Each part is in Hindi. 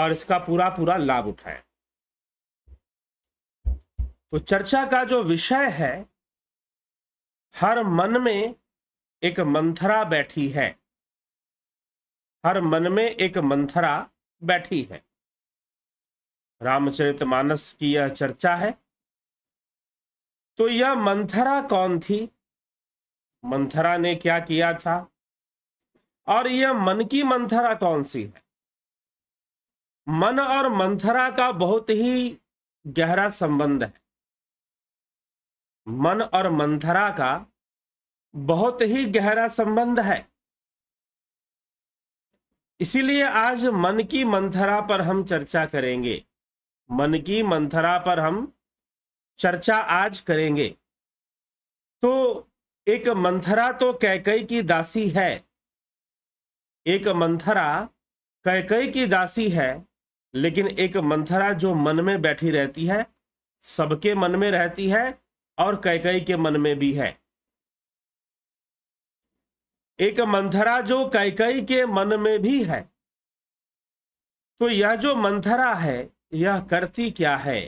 और इसका पूरा पूरा लाभ उठाए तो चर्चा का जो विषय है हर मन में एक मंथरा बैठी है हर मन में एक मंथरा बैठी है रामचरितमानस की यह चर्चा है तो यह मंथरा कौन थी मंथरा ने क्या किया था और यह मन की मंथरा कौन सी है मन और मंथरा का बहुत ही गहरा संबंध है मन और मंथरा का बहुत ही गहरा संबंध है इसीलिए आज मन की मंथरा पर हम चर्चा करेंगे मन की मंथरा पर हम चर्चा आज करेंगे तो एक मंथरा तो कैकई की दासी है एक मंथरा कैकई की दासी है लेकिन एक मंथरा जो मन में बैठी रहती है सबके मन में रहती है और कैकई के मन में भी है एक मंथरा जो कैकई के मन में भी है तो यह जो मंथरा है यह करती क्या है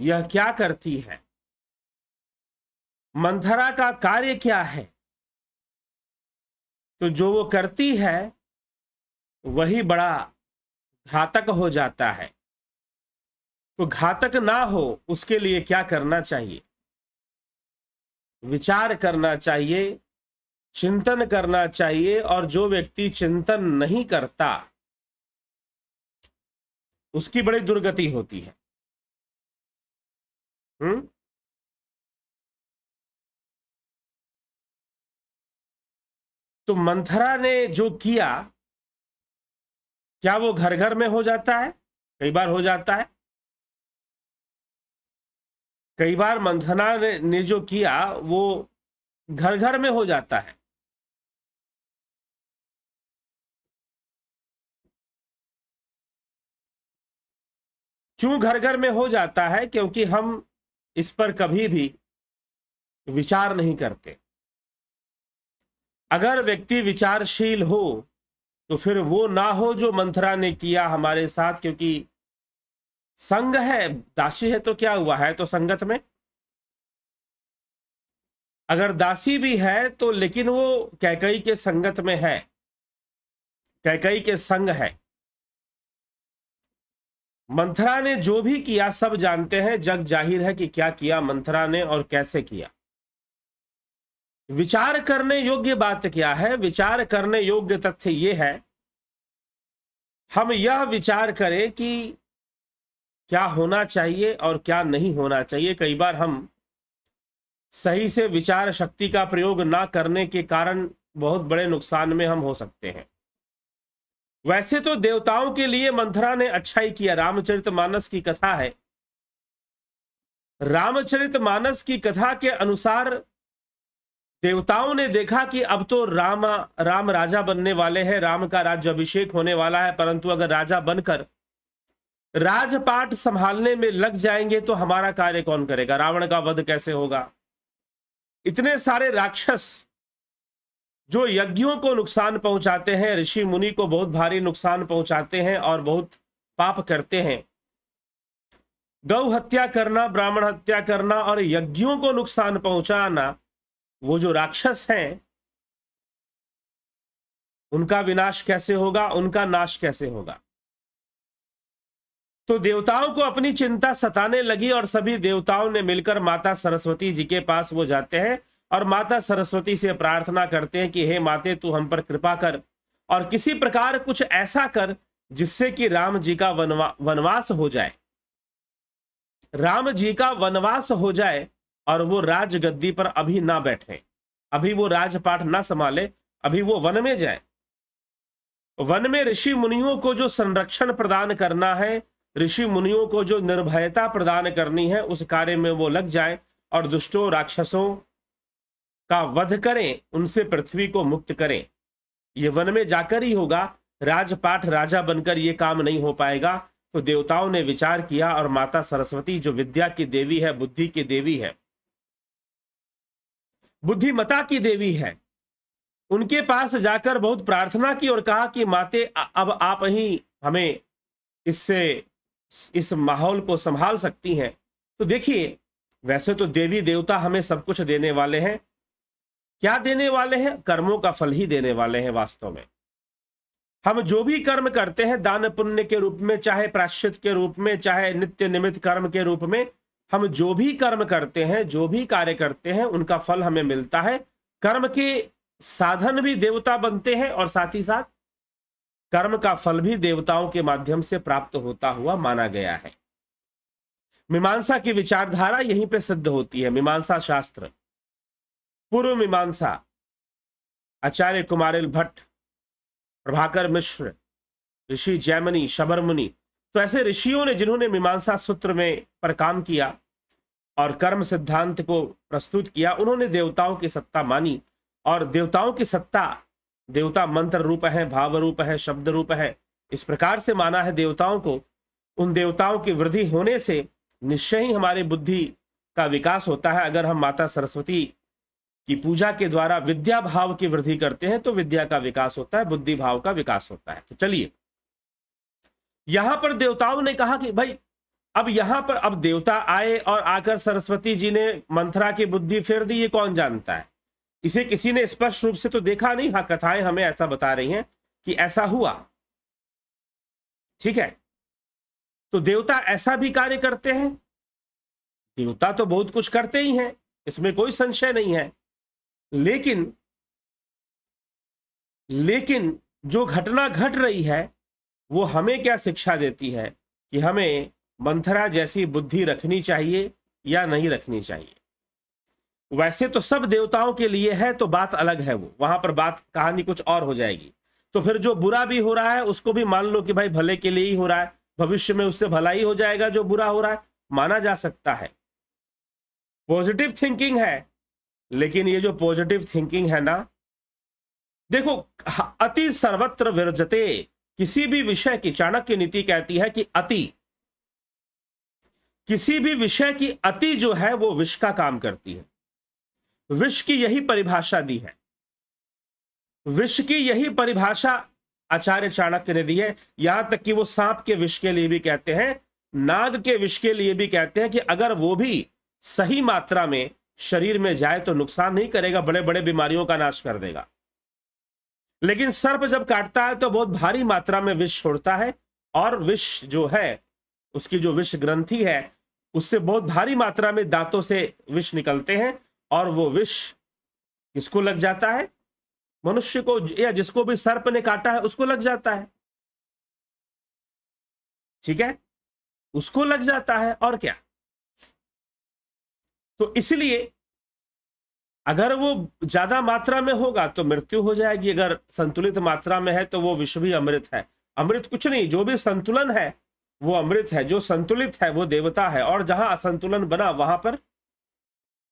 यह क्या करती है मंथरा का कार्य क्या है तो जो वो करती है वही बड़ा घातक हो जाता है तो घातक ना हो उसके लिए क्या करना चाहिए विचार करना चाहिए चिंतन करना चाहिए और जो व्यक्ति चिंतन नहीं करता उसकी बड़ी दुर्गति होती है हम्म तो मंथरा ने जो किया क्या वो घर घर में हो जाता है कई बार हो जाता है कई बार मंथना ने जो किया वो घर घर में हो जाता है क्यों घर घर में हो जाता है क्योंकि हम इस पर कभी भी विचार नहीं करते अगर व्यक्ति विचारशील हो तो फिर वो ना हो जो मंथरा ने किया हमारे साथ क्योंकि संग है दासी है तो क्या हुआ है तो संगत में अगर दासी भी है तो लेकिन वो कैकई के संगत में है कैकई के संग है मंथरा ने जो भी किया सब जानते हैं जग जाहिर है कि क्या किया मंथरा ने और कैसे किया विचार करने योग्य बात क्या है विचार करने योग्य तथ्य ये है हम यह विचार करें कि क्या होना चाहिए और क्या नहीं होना चाहिए कई बार हम सही से विचार शक्ति का प्रयोग ना करने के कारण बहुत बड़े नुकसान में हम हो सकते हैं वैसे तो देवताओं के लिए मंथरा ने अच्छा ही किया रामचरित मानस की कथा है रामचरित मानस की कथा के अनुसार देवताओं ने देखा कि अब तो राम राम राजा बनने वाले हैं राम का राज्य अभिषेक होने वाला है परंतु अगर राजा बनकर राजपाट संभालने में लग जाएंगे तो हमारा कार्य कौन करेगा रावण का वध कैसे होगा इतने सारे राक्षस जो यज्ञों को नुकसान पहुंचाते हैं ऋषि मुनि को बहुत भारी नुकसान पहुंचाते हैं और बहुत पाप करते हैं गौ हत्या करना ब्राह्मण हत्या करना और यज्ञों को नुकसान पहुंचाना वो जो राक्षस हैं उनका विनाश कैसे होगा उनका नाश कैसे होगा तो देवताओं को अपनी चिंता सताने लगी और सभी देवताओं ने मिलकर माता सरस्वती जी के पास वो जाते हैं और माता सरस्वती से प्रार्थना करते हैं कि हे माते तू हम पर कृपा कर और किसी प्रकार कुछ ऐसा कर जिससे कि राम जी का वनवा वनवास हो जाए राम जी का वनवास हो जाए और वो राजगद्दी पर अभी ना बैठे अभी वो राजपाठ ना संभाले अभी वो वन में जाए वन में ऋषि मुनियों को जो संरक्षण प्रदान करना है ऋषि मुनियों को जो निर्भयता प्रदान करनी है उस कार्य में वो लग जाए और दुष्टों राक्षसों का वध करें उनसे पृथ्वी को मुक्त करें ये वन में जाकर ही होगा राजपाठ राजा बनकर ये काम नहीं हो पाएगा तो देवताओं ने विचार किया और माता सरस्वती जो विद्या की देवी है बुद्धि की देवी है बुद्धिमता की देवी है उनके पास जाकर बहुत प्रार्थना की और कहा कि माते अब आप ही हमें इससे इस माहौल को संभाल सकती हैं तो देखिए वैसे तो देवी देवता हमें सब कुछ देने वाले हैं क्या देने वाले हैं कर्मों का फल ही देने वाले हैं वास्तव में हम जो भी कर्म करते हैं दान पुण्य के रूप में चाहे प्राश्चित के रूप में चाहे नित्य निमित्त कर्म के रूप में हम जो भी कर्म करते हैं जो भी कार्य करते हैं उनका फल हमें मिलता है कर्म के साधन भी देवता बनते हैं और साथ ही साथ कर्म का फल भी देवताओं के माध्यम से प्राप्त होता हुआ माना गया है मीमांसा की विचारधारा यहीं पे सिद्ध होती है मीमांसा शास्त्र पूर्व मीमांसा आचार्य कुमारिल भट्ट प्रभाकर मिश्र ऋषि जैमनी शबरमुनि तो ऐसे ऋषियों ने जिन्होंने मीमांसा सूत्र में पर काम किया और कर्म सिद्धांत को प्रस्तुत किया उन्होंने देवताओं की सत्ता मानी और देवताओं की सत्ता देवता मंत्र रूप है भाव रूप है शब्द रूप है इस प्रकार से माना है देवताओं को उन देवताओं की वृद्धि होने से निश्चय ही हमारे बुद्धि का विकास होता है अगर हम माता सरस्वती की पूजा के द्वारा विद्या भाव की वृद्धि करते हैं तो विद्या का विकास होता है बुद्धि भाव का विकास होता है तो चलिए यहां पर देवताओं ने कहा कि भाई अब यहां पर अब देवता आए और आकर सरस्वती जी ने मंथरा की बुद्धि फेर दी ये कौन जानता है इसे किसी ने स्पष्ट रूप से तो देखा नहीं हाँ कथाएं हमें ऐसा बता रही हैं कि ऐसा हुआ ठीक है तो देवता ऐसा भी कार्य करते हैं देवता तो बहुत कुछ करते ही हैं इसमें कोई संशय नहीं है लेकिन लेकिन जो घटना घट रही है वो हमें क्या शिक्षा देती है कि हमें मंथरा जैसी बुद्धि रखनी चाहिए या नहीं रखनी चाहिए वैसे तो सब देवताओं के लिए है तो बात अलग है वो वहां पर बात कहानी कुछ और हो जाएगी तो फिर जो बुरा भी हो रहा है उसको भी मान लो कि भाई भले के लिए ही हो रहा है भविष्य में उससे भला ही हो जाएगा जो बुरा हो रहा है माना जा सकता है पॉजिटिव थिंकिंग है लेकिन ये जो पॉजिटिव थिंकिंग है ना देखो अति सर्वत्र विरजते किसी भी विषय की चाणक्य नीति कहती है कि अति किसी भी विषय की अति जो है वो विष का काम करती है विष की यही परिभाषा दी है विष की यही परिभाषा आचार्य चाणक्य ने दी है यहां तक कि वो सांप के विष के लिए भी कहते हैं नाग के विष के लिए भी कहते हैं कि अगर वो भी सही मात्रा में शरीर में जाए तो नुकसान नहीं करेगा बड़े बड़े बीमारियों का नाश कर देगा लेकिन सर्प जब काटता है तो बहुत भारी मात्रा में विष छोड़ता है और विष जो है उसकी जो विष ग्रंथि है उससे बहुत भारी मात्रा में दांतों से विष निकलते हैं और वो विष किसको लग जाता है मनुष्य को या जिसको भी सर्प ने काटा है उसको लग जाता है ठीक है उसको लग जाता है और क्या तो इसलिए अगर वो ज्यादा मात्रा में होगा तो मृत्यु हो जाएगी अगर संतुलित मात्रा में है तो वो विश्व भी अमृत है अमृत कुछ नहीं जो भी संतुलन है वो अमृत है जो संतुलित है वो देवता है और जहां असंतुलन बना वहां पर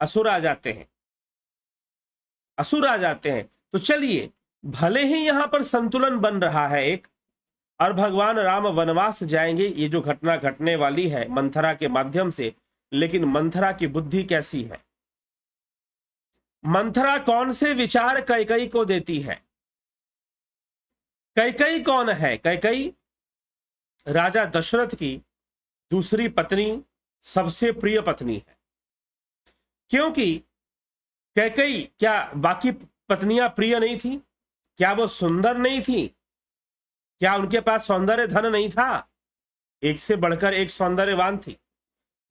असुर आ जाते हैं असुर आ जाते हैं तो चलिए भले ही यहाँ पर संतुलन बन रहा है एक और भगवान राम वनवास जाएंगे ये जो घटना घटने वाली है मंथरा के माध्यम से लेकिन मंथरा की बुद्धि कैसी है मंथरा कौन से विचार कैकई को देती है कैकई कौन है कैकई राजा दशरथ की दूसरी पत्नी सबसे प्रिय पत्नी है क्योंकि कैकई क्या बाकी पत्नियां प्रिय नहीं थी क्या वो सुंदर नहीं थी क्या उनके पास सौंदर्य धन नहीं था एक से बढ़कर एक सौंदर्यवान थी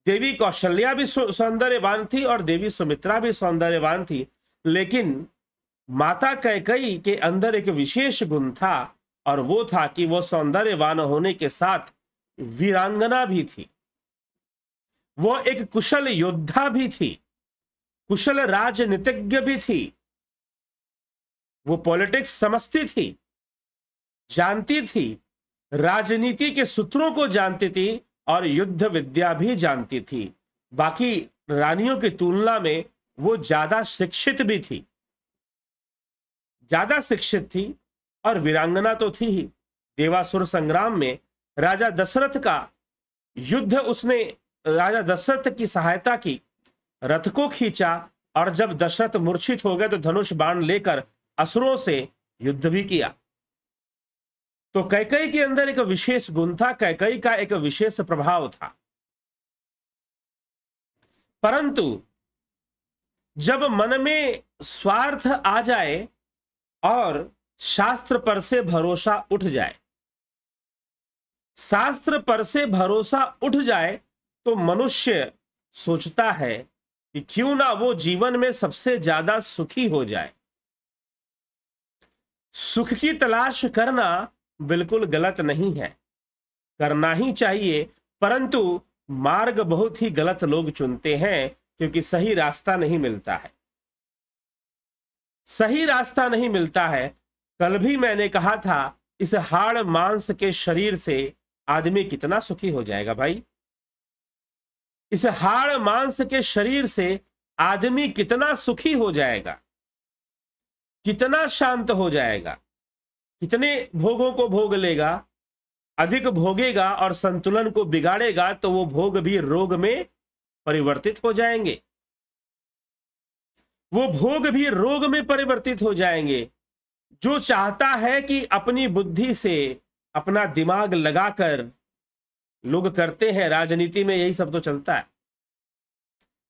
देवी कौशल्या भी सौंदर्यवान थी और देवी सुमित्रा भी सौंदर्यवान थी लेकिन माता कैकई के अंदर एक विशेष गुण था और वो था कि वो सौंदर्यवान होने के साथ वीरांगना भी थी वो एक कुशल योद्धा भी थी कुशल राजनीतिज्ञ भी थी वो पॉलिटिक्स समझती थी जानती थी राजनीति के सूत्रों को जानती थी और युद्ध विद्या भी जानती थी बाकी रानियों की तुलना में वो ज्यादा शिक्षित भी थी ज्यादा शिक्षित थी और वीरांगना तो थी ही देवासुर संग्राम में राजा दशरथ का युद्ध उसने राजा दशरथ की सहायता की रथ को खींचा और जब दशरथ मूर्छित हो गए तो धनुष बाण लेकर असुरों से युद्ध भी किया तो कैकई के अंदर एक विशेष गुण था कैकई का एक विशेष प्रभाव था परंतु जब मन में स्वार्थ आ जाए और शास्त्र पर से भरोसा उठ जाए शास्त्र पर से भरोसा उठ जाए तो मनुष्य सोचता है कि क्यों ना वो जीवन में सबसे ज्यादा सुखी हो जाए सुख की तलाश करना बिल्कुल गलत नहीं है करना ही चाहिए परंतु मार्ग बहुत ही गलत लोग चुनते हैं क्योंकि सही रास्ता नहीं मिलता है सही रास्ता नहीं मिलता है कल भी मैंने कहा था इस हाड़ मांस के शरीर से आदमी कितना सुखी हो जाएगा भाई इस हाड़ मांस के शरीर से आदमी कितना सुखी हो जाएगा कितना शांत हो जाएगा कितने भोगों को भोग लेगा अधिक भोगेगा और संतुलन को बिगाड़ेगा तो वो भोग भी रोग में परिवर्तित हो जाएंगे वो भोग भी रोग में परिवर्तित हो जाएंगे जो चाहता है कि अपनी बुद्धि से अपना दिमाग लगाकर लोग करते हैं राजनीति में यही सब तो चलता है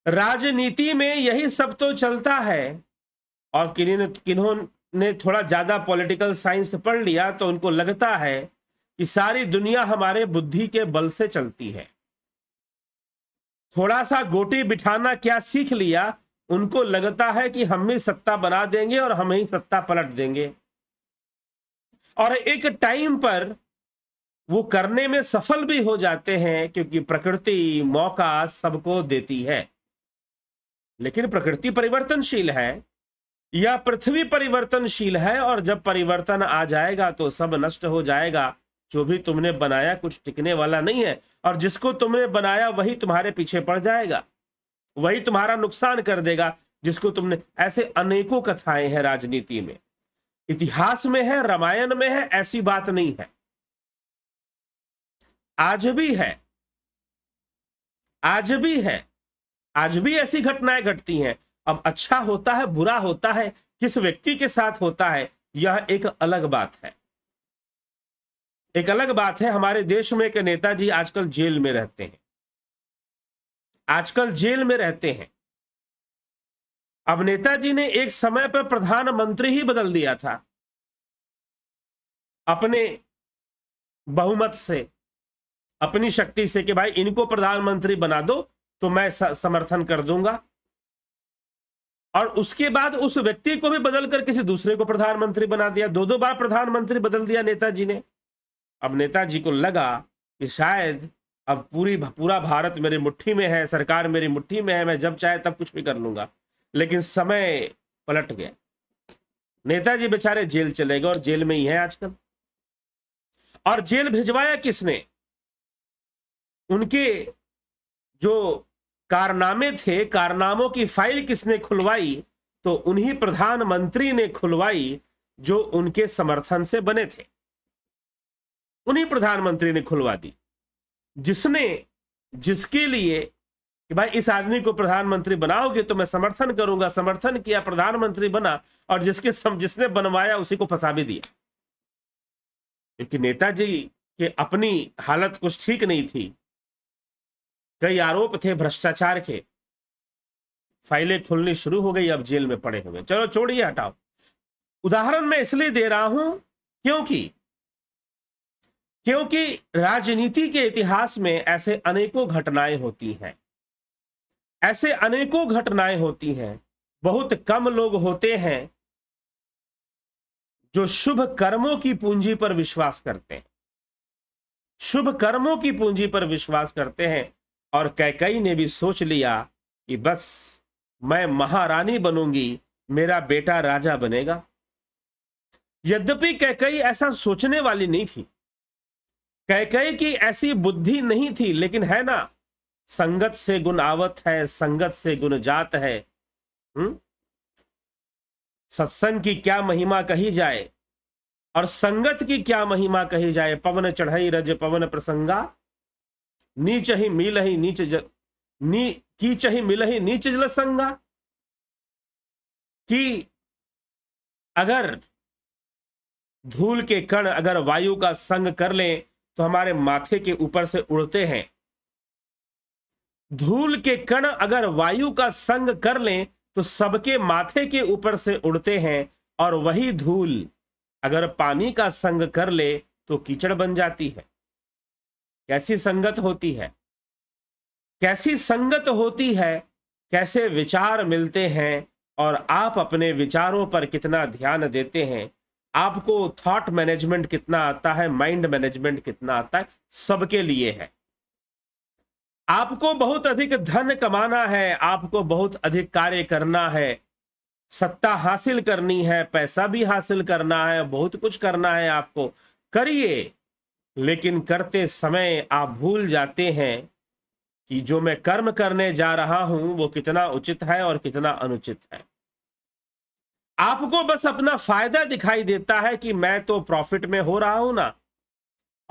राजनीति में यही सब तो चलता है और किन्हीं किन्हों ने थोड़ा ज़्यादा पॉलिटिकल साइंस पढ़ लिया तो उनको लगता है कि सारी दुनिया हमारे बुद्धि के बल से चलती है थोड़ा सा गोटी बिठाना क्या सीख लिया उनको लगता है कि हम ही सत्ता बना देंगे और हम ही सत्ता पलट देंगे और एक टाइम पर वो करने में सफल भी हो जाते हैं क्योंकि प्रकृति मौका सबको देती है लेकिन प्रकृति परिवर्तनशील है यह पृथ्वी परिवर्तनशील है और जब परिवर्तन आ जाएगा तो सब नष्ट हो जाएगा जो भी तुमने बनाया कुछ टिकने वाला नहीं है और जिसको तुमने बनाया वही तुम्हारे पीछे पड़ जाएगा वही तुम्हारा नुकसान कर देगा जिसको तुमने ऐसे अनेकों कथाएं हैं राजनीति में इतिहास में है रामायण में है ऐसी बात नहीं है आज भी है आज भी है आज भी ऐसी घटनाएं घटती हैं अब अच्छा होता है बुरा होता है किस व्यक्ति के साथ होता है यह एक अलग बात है एक अलग बात है हमारे देश में एक नेताजी आजकल जेल में रहते हैं आजकल जेल में रहते हैं अब नेताजी ने एक समय पर प्रधानमंत्री ही बदल दिया था अपने बहुमत से अपनी शक्ति से कि भाई इनको प्रधानमंत्री बना दो तो मैं समर्थन कर दूंगा और उसके बाद उस व्यक्ति को भी बदलकर किसी दूसरे को प्रधानमंत्री बना दिया दो दो बार प्रधानमंत्री बदल दिया नेताजी ने अब नेताजी को लगा कि शायद अब पूरी पूरा भारत मेरी मुट्ठी में है सरकार मेरी मुट्ठी में है मैं जब चाहे तब कुछ भी कर लूंगा लेकिन समय पलट गया नेताजी बेचारे जेल चले गए और जेल में ही है आजकल और जेल भिजवाया किसने उनके जो कारनामे थे कारनामों की फाइल किसने खुलवाई तो उन्हीं प्रधानमंत्री ने खुलवाई जो उनके समर्थन से बने थे उन्हीं प्रधानमंत्री ने खुलवा दी जिसने जिसके लिए कि भाई इस आदमी को प्रधानमंत्री बनाओगे तो मैं समर्थन करूंगा समर्थन किया प्रधानमंत्री बना और जिसके सम, जिसने बनवाया उसी को फंसा भी दिया क्योंकि नेताजी के अपनी हालत कुछ ठीक नहीं थी कई आरोप थे भ्रष्टाचार के फाइलें खुलनी शुरू हो गई अब जेल में पड़े हुए चलो छोड़िए हटाओ उदाहरण मैं इसलिए दे रहा हूं क्योंकि क्योंकि राजनीति के इतिहास में ऐसे अनेकों घटनाएं होती हैं ऐसे अनेकों घटनाएं होती हैं बहुत कम लोग होते हैं जो शुभ कर्मों की पूंजी पर विश्वास करते हैं शुभ कर्मों की पूंजी पर विश्वास करते हैं और कैकई ने भी सोच लिया कि बस मैं महारानी बनूंगी मेरा बेटा राजा बनेगा यद्यपि कैकई ऐसा सोचने वाली नहीं थी कैकई की ऐसी बुद्धि नहीं थी लेकिन है ना संगत से गुण आवत है संगत से गुण जात है हम्म? सत्संग की क्या महिमा कही जाए और संगत की क्या महिमा कही जाए पवन चढ़ाई रज पवन प्रसंगा नीच ही मिल ही नीच जल नी कीच ही मिल ही नीच जल संगा कि अगर धूल के कण अगर वायु का संग कर लें तो हमारे माथे के ऊपर से उड़ते हैं धूल के कण अगर वायु का संग कर लें तो सबके माथे के ऊपर से उड़ते हैं और वही धूल अगर पानी का संग कर ले तो कीचड़ बन जाती है कैसी संगत होती है कैसी संगत होती है कैसे विचार मिलते हैं और आप अपने विचारों पर कितना ध्यान देते हैं आपको थॉट मैनेजमेंट कितना आता है माइंड मैनेजमेंट कितना आता है सबके लिए है आपको बहुत अधिक धन कमाना है आपको बहुत अधिक कार्य करना है सत्ता हासिल करनी है पैसा भी हासिल करना है बहुत कुछ करना है आपको करिए लेकिन करते समय आप भूल जाते हैं कि जो मैं कर्म करने जा रहा हूं वो कितना उचित है और कितना अनुचित है आपको बस अपना फायदा दिखाई देता है कि मैं तो प्रॉफिट में हो रहा हूं ना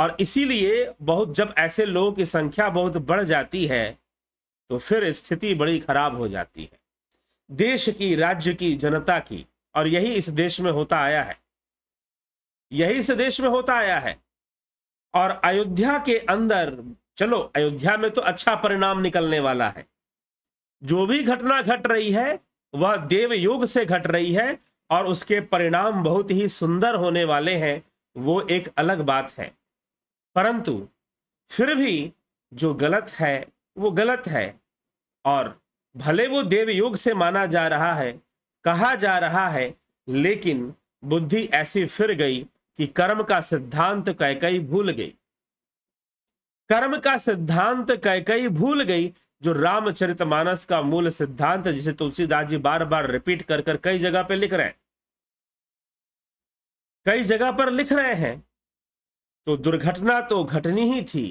और इसीलिए बहुत जब ऐसे लोगों की संख्या बहुत बढ़ जाती है तो फिर स्थिति बड़ी खराब हो जाती है देश की राज्य की जनता की और यही इस देश में होता आया है यही इस देश में होता आया है और अयोध्या के अंदर चलो अयोध्या में तो अच्छा परिणाम निकलने वाला है जो भी घटना घट रही है वह देव योग से घट रही है और उसके परिणाम बहुत ही सुंदर होने वाले हैं वो एक अलग बात है परंतु फिर भी जो गलत है वो गलत है और भले वो देवयोग से माना जा रहा है कहा जा रहा है लेकिन बुद्धि ऐसी फिर गई कि कर्म का सिद्धांत कैकई भूल गई कर्म का सिद्धांत कैकई भूल गई जो रामचरितमानस का मूल सिद्धांत जिसे तुलसीदास जी बार बार रिपीट कर कर कई जगह पर लिख रहे हैं कई जगह पर लिख रहे हैं तो दुर्घटना तो घटनी ही थी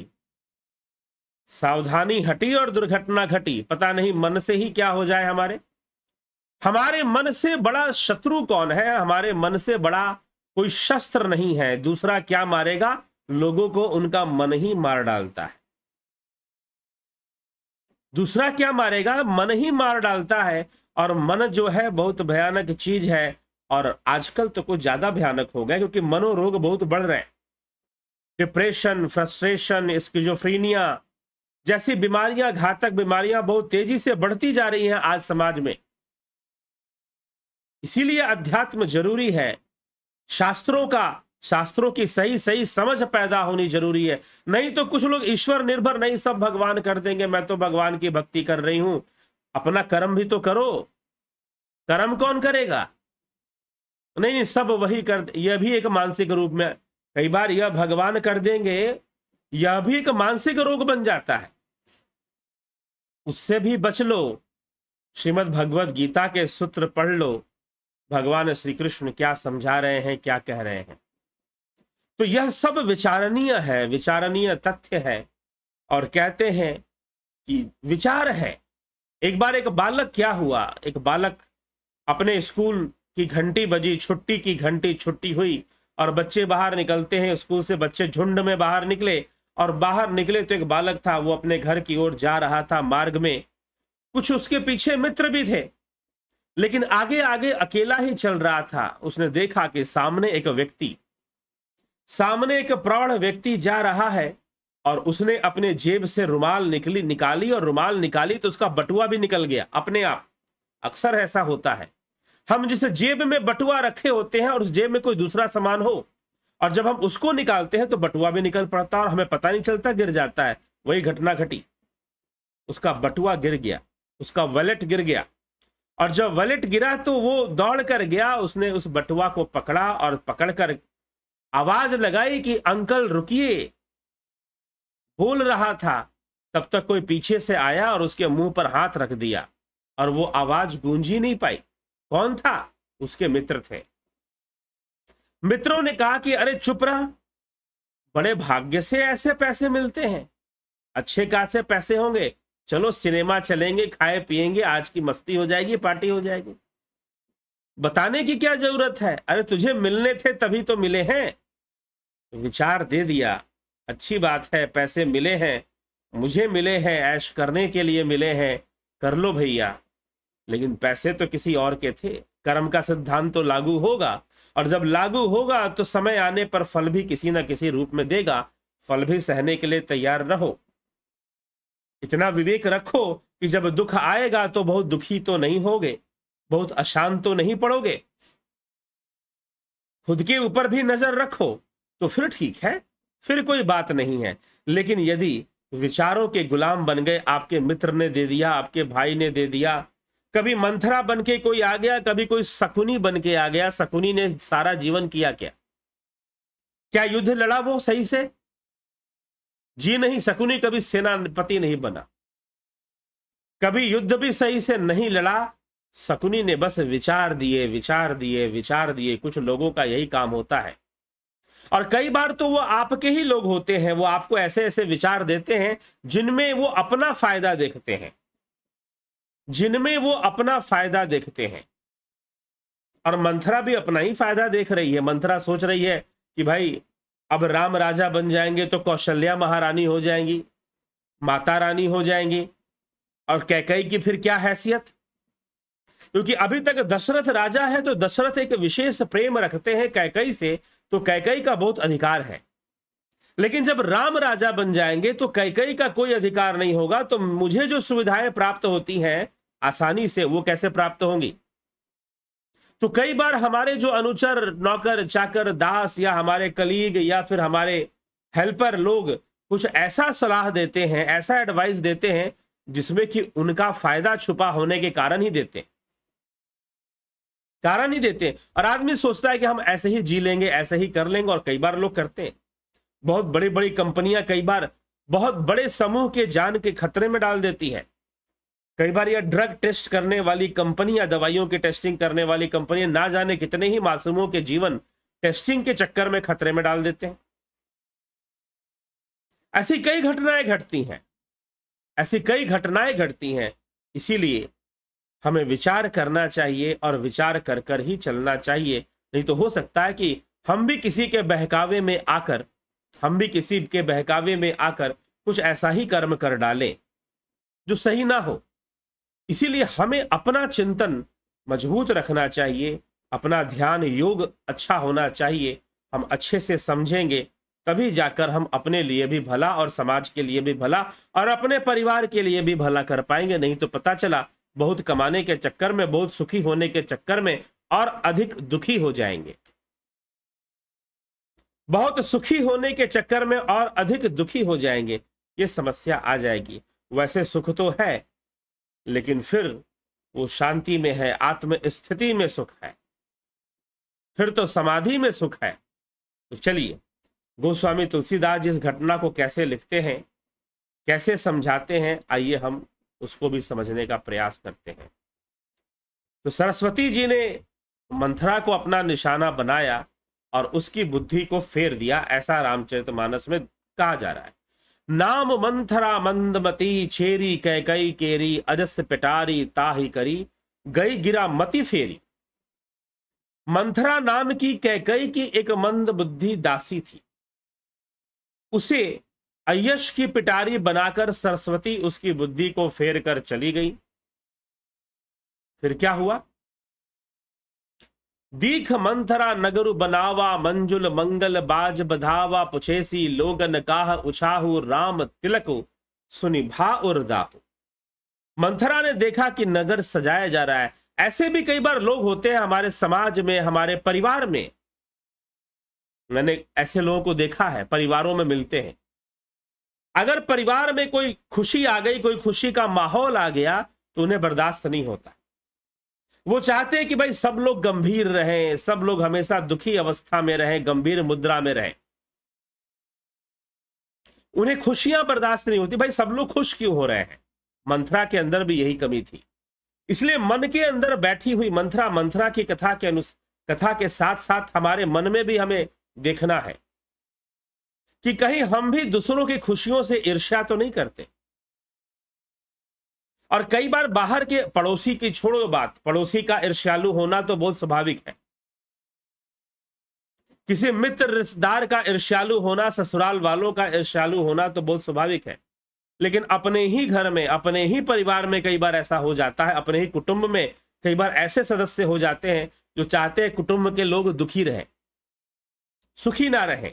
सावधानी हटी और दुर्घटना घटी पता नहीं मन से ही क्या हो जाए हमारे हमारे मन से बड़ा शत्रु कौन है हमारे मन से बड़ा कोई शस्त्र नहीं है दूसरा क्या मारेगा लोगों को उनका मन ही मार डालता है दूसरा क्या मारेगा मन ही मार डालता है और मन जो है बहुत भयानक चीज है और आजकल तो कुछ ज्यादा भयानक हो गया क्योंकि मनोरोग बहुत बढ़ रहे हैं डिप्रेशन फ्रस्ट्रेशन स्किजोफ्रीनिया जैसी बीमारियां घातक बीमारियां बहुत तेजी से बढ़ती जा रही हैं आज समाज में इसीलिए अध्यात्म जरूरी है शास्त्रों का शास्त्रों की सही सही समझ पैदा होनी जरूरी है नहीं तो कुछ लोग ईश्वर निर्भर नहीं सब भगवान कर देंगे मैं तो भगवान की भक्ति कर रही हूं अपना कर्म भी तो करो कर्म कौन करेगा नहीं नहीं सब वही कर यह भी एक मानसिक रूप में कई बार यह भगवान कर देंगे यह भी एक मानसिक रोग बन जाता है उससे भी बच लो श्रीमद भगवद गीता के सूत्र पढ़ लो भगवान श्री कृष्ण क्या समझा रहे हैं क्या कह रहे हैं तो यह सब विचारणीय है विचारणीय तथ्य है और कहते हैं कि विचार है एक बार एक बालक क्या हुआ एक बालक अपने स्कूल की घंटी बजी छुट्टी की घंटी छुट्टी हुई और बच्चे बाहर निकलते हैं स्कूल से बच्चे झुंड में बाहर निकले और बाहर निकले तो एक बालक था वो अपने घर की ओर जा रहा था मार्ग में कुछ उसके पीछे मित्र भी थे लेकिन आगे आगे अकेला ही चल रहा था उसने देखा कि सामने एक व्यक्ति सामने एक प्रौढ़ व्यक्ति जा रहा है और उसने अपने जेब से रुमाल निकली निकाली और रुमाल निकाली तो उसका बटुआ भी निकल गया अपने आप अक्सर ऐसा होता है हम जिसे जेब में बटुआ रखे होते हैं और उस जेब में कोई दूसरा सामान हो और जब हम उसको निकालते हैं तो बटुआ भी निकल पड़ता है और हमें पता नहीं चलता गिर जाता है वही घटना घटी उसका बटुआ गिर गया उसका वैलेट गिर गया और जब वलेट गिरा तो वो दौड़ कर गया उसने उस बटुआ को पकड़ा और पकड़कर आवाज लगाई कि अंकल रुकिए बोल रहा था तब तक कोई पीछे से आया और उसके मुंह पर हाथ रख दिया और वो आवाज गूंज ही नहीं पाई कौन था उसके मित्र थे मित्रों ने कहा कि अरे चुप रहा बड़े भाग्य से ऐसे पैसे मिलते हैं अच्छे खासे पैसे होंगे चलो सिनेमा चलेंगे खाए पिएंगे आज की मस्ती हो जाएगी पार्टी हो जाएगी बताने की क्या जरूरत है अरे तुझे मिलने थे तभी तो मिले हैं तो विचार दे दिया अच्छी बात है पैसे मिले हैं मुझे मिले हैं ऐश करने के लिए मिले हैं कर लो भैया लेकिन पैसे तो किसी और के थे कर्म का सिद्धांत तो लागू होगा और जब लागू होगा तो समय आने पर फल भी किसी न किसी रूप में देगा फल भी सहने के लिए तैयार रहो इतना विवेक रखो कि जब दुख आएगा तो बहुत दुखी तो नहीं होगे बहुत अशांत तो नहीं पड़ोगे खुद के ऊपर भी नजर रखो तो फिर ठीक है फिर कोई बात नहीं है लेकिन यदि विचारों के गुलाम बन गए आपके मित्र ने दे दिया आपके भाई ने दे दिया कभी मंथरा बन के कोई आ गया कभी कोई शकुनी बन के आ गया शकुनी ने सारा जीवन किया क्या क्या युद्ध लड़ा वो सही से जी नहीं शकुनी कभी सेनापति नहीं बना कभी युद्ध भी सही से नहीं लड़ा शकुनी ने बस विचार दिए विचार दिए विचार दिए कुछ लोगों का यही काम होता है और कई बार तो वो आपके ही लोग होते हैं वो आपको ऐसे ऐसे विचार देते हैं जिनमें वो अपना फायदा देखते हैं जिनमें वो अपना फायदा देखते हैं और मंथरा भी अपना ही फायदा देख रही है मंथरा सोच रही है कि भाई अब राम राजा बन जाएंगे तो कौशल्या महारानी हो जाएंगी माता रानी हो जाएंगी और कैकई की फिर क्या हैसियत क्योंकि अभी तक दशरथ राजा है तो दशरथ एक विशेष प्रेम रखते हैं कैकई से तो कैकई का बहुत अधिकार है लेकिन जब राम राजा बन जाएंगे तो कैकई का कोई अधिकार नहीं होगा तो मुझे जो सुविधाएं प्राप्त होती हैं आसानी से वो कैसे प्राप्त होंगी तो कई बार हमारे जो अनुचर नौकर चाकर दास या हमारे कलीग या फिर हमारे हेल्पर लोग कुछ ऐसा सलाह देते हैं ऐसा एडवाइस देते हैं जिसमें कि उनका फायदा छुपा होने के कारण ही देते हैं कारण ही देते हैं और आदमी सोचता है कि हम ऐसे ही जी लेंगे ऐसे ही कर लेंगे और कई बार लोग करते हैं बहुत बड़ी बड़ी कंपनियां कई बार बहुत बड़े समूह के जान के खतरे में डाल देती है कई बार यह ड्रग टेस्ट करने वाली कंपनी या दवाइयों की टेस्टिंग करने वाली कंपनी ना जाने कितने ही मासूमों के जीवन टेस्टिंग के चक्कर में खतरे में डाल देते हैं ऐसी कई घटनाएं घटती हैं ऐसी कई घटनाएं घटती हैं इसीलिए हमें विचार करना चाहिए और विचार कर कर ही चलना चाहिए नहीं तो हो सकता है कि हम भी किसी के बहकावे में आकर हम भी किसी के बहकावे में आकर कुछ ऐसा ही कर्म कर डालें जो सही ना हो इसीलिए हमें अपना चिंतन मजबूत रखना चाहिए अपना ध्यान योग अच्छा होना चाहिए हम अच्छे से समझेंगे तभी जाकर हम अपने लिए भी भला और समाज के लिए भी भला और अपने परिवार के लिए भी भला कर पाएंगे नहीं तो पता चला बहुत कमाने के चक्कर में बहुत सुखी होने के चक्कर में और अधिक दुखी हो जाएंगे बहुत सुखी होने के चक्कर में और अधिक दुखी हो जाएंगे ये समस्या आ जाएगी वैसे सुख तो है लेकिन फिर वो शांति में है आत्म स्थिति में सुख है फिर तो समाधि में सुख है तो चलिए गोस्वामी तुलसीदास जिस घटना को कैसे लिखते हैं कैसे समझाते हैं आइए हम उसको भी समझने का प्रयास करते हैं तो सरस्वती जी ने मंथरा को अपना निशाना बनाया और उसकी बुद्धि को फेर दिया ऐसा रामचरितमानस में कहा जा रहा है नाम मंथरा मंदमती छेरी कैकई केरी अजस पिटारी ताही करी गई गिरा मती फेरी मंथरा नाम की कैकई की एक मंद बुद्धि दासी थी उसे अयश की पिटारी बनाकर सरस्वती उसकी बुद्धि को फेर कर चली गई फिर क्या हुआ दीख मंथरा नगरु बनावा मंजुल मंगल बाज बधावा पुछेसी लोगन काह उछाह राम तिलक सुनि भा उदाहु मंथरा ने देखा कि नगर सजाया जा रहा है ऐसे भी कई बार लोग होते हैं हमारे समाज में हमारे परिवार में मैंने ऐसे लोगों को देखा है परिवारों में मिलते हैं अगर परिवार में कोई खुशी आ गई कोई खुशी का माहौल आ गया तो उन्हें बर्दाश्त नहीं होता वो चाहते हैं कि भाई सब लोग गंभीर रहें सब लोग हमेशा दुखी अवस्था में रहें गंभीर मुद्रा में रहें उन्हें खुशियां बर्दाश्त नहीं होती भाई सब लोग खुश क्यों हो रहे हैं मंथरा के अंदर भी यही कमी थी इसलिए मन के अंदर बैठी हुई मंथरा मंथरा की कथा के अनुस कथा के साथ साथ हमारे मन में भी हमें देखना है कि कहीं हम भी दूसरों की खुशियों से ईर्ष्या तो नहीं करते और कई बार बाहर के पड़ोसी की छोड़ो बात पड़ोसी का ईर्ष्यालु होना तो बहुत स्वाभाविक है किसी मित्र रिश्तेदार का ईर्ष्यालु होना ससुराल वालों का ईर्ष्यालु होना तो बहुत स्वाभाविक है लेकिन अपने ही घर में अपने ही परिवार में कई बार ऐसा हो जाता है अपने ही कुटुंब में कई बार ऐसे सदस्य हो जाते हैं जो चाहते हैं कुटुंब के लोग दुखी रहें सुखी ना रहें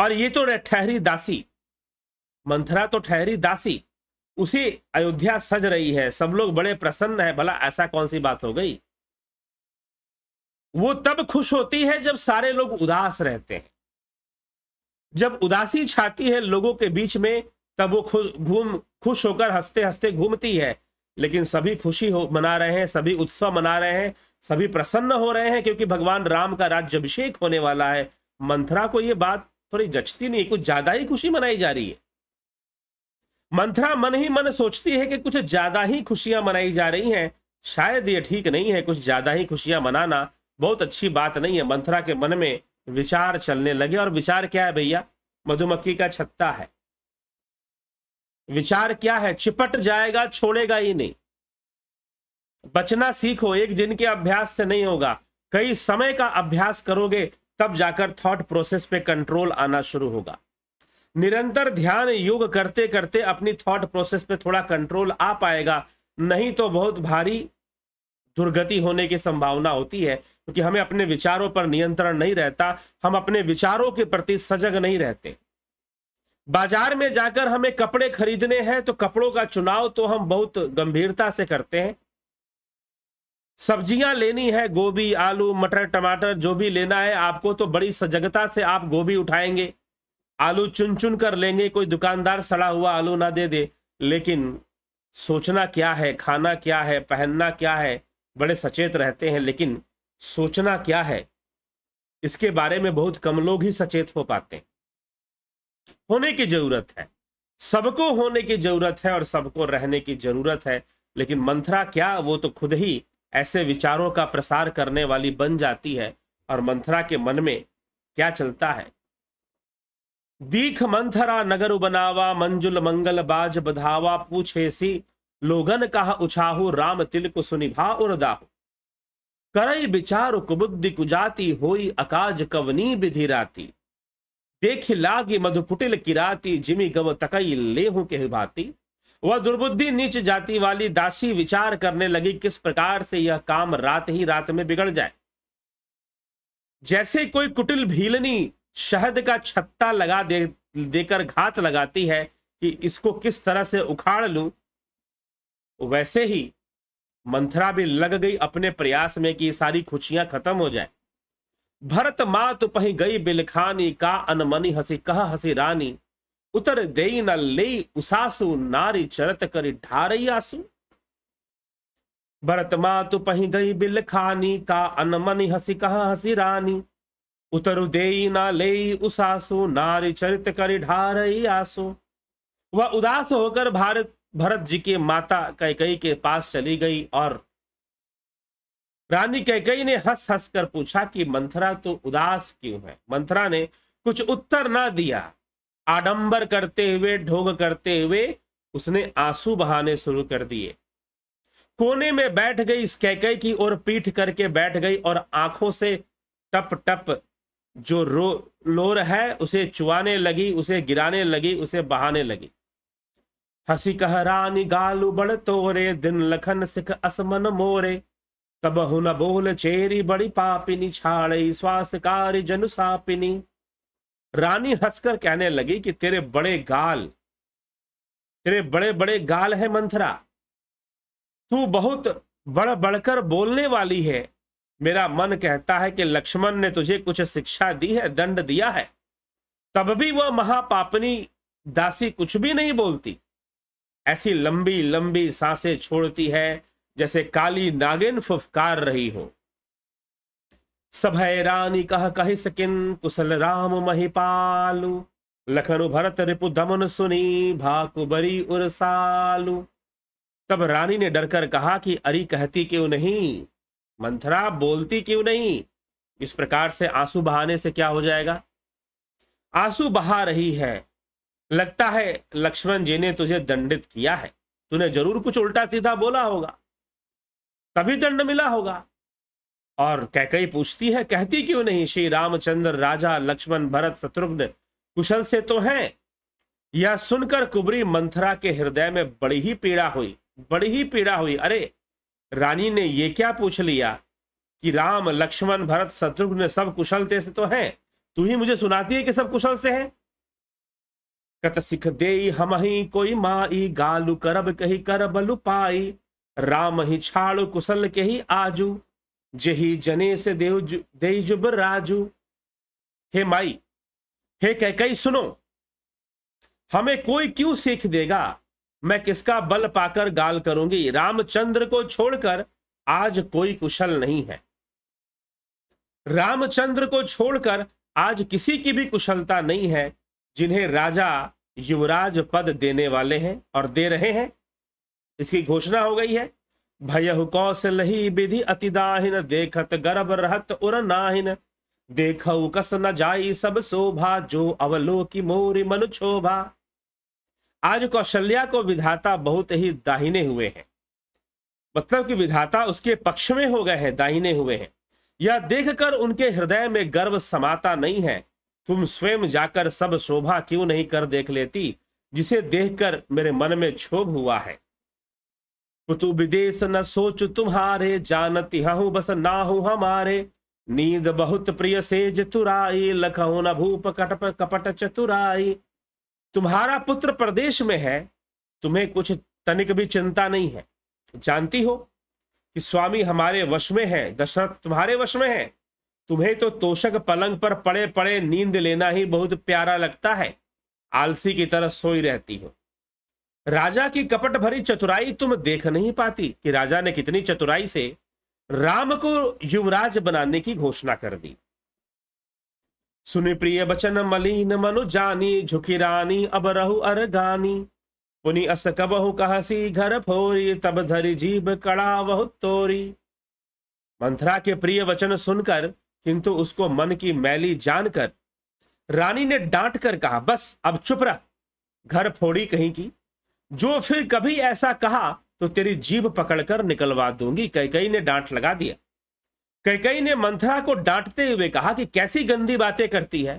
और ये तो ठहरी दासी मंथरा तो ठहरी दासी उसी अयोध्या सज रही है सब लोग बड़े प्रसन्न है भला ऐसा कौन सी बात हो गई वो तब खुश होती है जब सारे लोग उदास रहते हैं जब उदासी छाती है लोगों के बीच में तब वो घूम खुश होकर हंसते हंसते घूमती है लेकिन सभी खुशी हो मना रहे हैं सभी उत्सव मना रहे हैं सभी प्रसन्न हो रहे हैं क्योंकि भगवान राम का राज्यभिषेक होने वाला है मंथरा को ये बात थोड़ी जचती नहीं कुछ ज्यादा ही खुशी मनाई जा रही है मंथरा मन ही मन सोचती है कि कुछ ज्यादा ही खुशियां मनाई जा रही हैं शायद ये ठीक नहीं है कुछ ज्यादा ही खुशियां मनाना बहुत अच्छी बात नहीं है मंथरा के मन में विचार चलने लगे और विचार क्या है भैया मधुमक्खी का छत्ता है विचार क्या है चिपट जाएगा छोड़ेगा ही नहीं बचना सीखो एक दिन के अभ्यास से नहीं होगा कई समय का अभ्यास करोगे तब जाकर थॉट प्रोसेस पे कंट्रोल आना शुरू होगा निरंतर ध्यान योग करते करते अपनी थॉट प्रोसेस पे थोड़ा कंट्रोल आ पाएगा नहीं तो बहुत भारी दुर्गति होने की संभावना होती है क्योंकि हमें अपने विचारों पर नियंत्रण नहीं रहता हम अपने विचारों के प्रति सजग नहीं रहते बाजार में जाकर हमें कपड़े खरीदने हैं तो कपड़ों का चुनाव तो हम बहुत गंभीरता से करते हैं सब्जियां लेनी है गोभी आलू मटर टमाटर जो भी लेना है आपको तो बड़ी सजगता से आप गोभी उठाएंगे आलू चुन चुन कर लेंगे कोई दुकानदार सड़ा हुआ आलू ना दे दे लेकिन सोचना क्या है खाना क्या है पहनना क्या है बड़े सचेत रहते हैं लेकिन सोचना क्या है इसके बारे में बहुत कम लोग ही सचेत हो पाते हैं होने की जरूरत है सबको होने की जरूरत है और सबको रहने की जरूरत है लेकिन मंथरा क्या वो तो खुद ही ऐसे विचारों का प्रसार करने वाली बन जाती है और मंथरा के मन में क्या चलता है दीख मंथरा नगर बनावा मंजुल मंगल बाज बधावा पूछे सी लोगन कहा उछाहु राम तिल सुनिभा उदाह करई विचार कुबुद्धि कुजाती होई अकाज कवनी विधि राती देख लागे मधुकुटिल किराती जिमी गव तकई लेहू के भाती वह दुर्बुद्धि नीच जाति वाली दासी विचार करने लगी किस प्रकार से यह काम रात ही रात में बिगड़ जाए जैसे कोई कुटिल भीलनी शहद का छत्ता लगा दे देकर घात लगाती है कि इसको किस तरह से उखाड़ लूं वैसे ही मंथरा भी लग गई अपने प्रयास में कि सारी खुशियां खत्म हो जाए भरत मात पही गई बिलखानी का अनमनी हसी कह हसी रानी उतर देई न ले उसासु नारी चरत करी ढारई आसू भरत मात पही गई बिलखानी का अनमनी हसी कह हसी रानी उतरु देई ना ले उसासु नारी चरित करी ढारई आसु वह उदास होकर भारत भरत जी के माता कैकई के पास चली गई और रानी कैकई ने हंस हंस कर पूछा कि मंथरा तो उदास क्यों है मंथरा ने कुछ उत्तर ना दिया आडंबर करते हुए ढोंग करते हुए उसने आंसू बहाने शुरू कर दिए कोने में बैठ गई इस कैकई की ओर पीठ करके बैठ गई और आंखों से टप टप जो रो लोर है उसे चुआने लगी उसे गिराने लगी उसे बहाने लगी हसी कह रानी गालू बड़ तोरे दिन लखन सिख असमन मोरे तब न बोल चेरी बड़ी पापिनी छाड़ी स्वास्थकारी जनु सापिनी रानी हंसकर कहने लगी कि तेरे बड़े गाल तेरे बड़े बड़े गाल है मंथरा तू बहुत बड़ बढ़कर बोलने वाली है मेरा मन कहता है कि लक्ष्मण ने तुझे कुछ शिक्षा दी है दंड दिया है तब भी वह महापापनी दासी कुछ भी नहीं बोलती ऐसी लंबी लंबी सांसें छोड़ती है जैसे काली नागिन फुफकार रही हो सभय रानी कह कही सकिन कुशल राम महिपालु लखनु भरत रिपु दमन सुनी भाकु बरी उरसालु तब रानी ने डरकर कहा कि अरी कहती क्यों नहीं मंथरा बोलती क्यों नहीं इस प्रकार से आंसू बहाने से क्या हो जाएगा आंसू बहा रही है लगता है लक्ष्मण जी ने तुझे दंडित किया है तूने जरूर कुछ उल्टा सीधा बोला होगा तभी दंड मिला होगा और कैकई पूछती है कहती क्यों नहीं श्री रामचंद्र राजा लक्ष्मण भरत शत्रुघ्न कुशल से तो हैं यह सुनकर कुबरी मंथरा के हृदय में बड़ी ही पीड़ा हुई बड़ी ही पीड़ा हुई अरे रानी ने यह क्या पूछ लिया कि राम लक्ष्मण भरत शत्रुघ्न सब कुशलते से तो हैं तू ही मुझे सुनाती है कि सब कुशल से है कत सिख दे हम ही कोई माई गालू करब कही कर बलु पाई राम ही छाड़ कुशल के ही आजू जही जने से देव दे जुब राजू हे माई हे कही सुनो हमें कोई क्यों सीख देगा मैं किसका बल पाकर गाल करूंगी रामचंद्र को छोड़कर आज कोई कुशल नहीं है रामचंद्र को छोड़कर आज किसी की भी कुशलता नहीं है जिन्हें राजा युवराज पद देने वाले हैं और दे रहे हैं इसकी घोषणा हो गई है भय कौशल ही विधि अतिदाहिन देखत गर्भ रहत उर नाहिन देखऊ कस न जाई सब शोभा जो अवलोकी मोरी मनु शोभा आज कौशल्या को विधाता बहुत ही दाहिने हुए हैं मतलब कि विधाता उसके पक्ष में हो गए हैं दाहिने हुए हैं यह देखकर उनके हृदय में गर्व समाता नहीं है तुम स्वयं जाकर सब शोभा क्यों नहीं कर देख लेती जिसे देखकर मेरे मन में क्षोभ हुआ है कुतु विदेश न सोच तुम्हारे जानती हूं बस ना हूं हमारे नींद बहुत प्रिय सेज तुराई लख न भूप कटप कपट चतुराई तुम्हारा पुत्र प्रदेश में है तुम्हें कुछ तनिक भी चिंता नहीं है जानती हो कि स्वामी हमारे वश में है दशरथ तुम्हारे वश में है तुम्हें तो तोषक पलंग पर पड़े पड़े नींद लेना ही बहुत प्यारा लगता है आलसी की तरह सोई रहती हो राजा की कपट भरी चतुराई तुम देख नहीं पाती कि राजा ने कितनी चतुराई से राम को युवराज बनाने की घोषणा कर दी सुनि प्रिय बचन मलिन मनु जानी झुकी रानी अब रहु अर गानी पुनि अस कबहु कहसी घर फोरी तब धरी जीभ कड़ा बहुत तोरी मंथरा के प्रिय वचन सुनकर किंतु उसको मन की मैली जानकर रानी ने डांट कर कहा बस अब चुप रह घर फोड़ी कहीं की जो फिर कभी ऐसा कहा तो तेरी जीभ पकड़कर निकलवा दूंगी कई कई ने डांट लगा दिया कैकई ने मंथरा को डांटते हुए कहा कि कैसी गंदी बातें करती है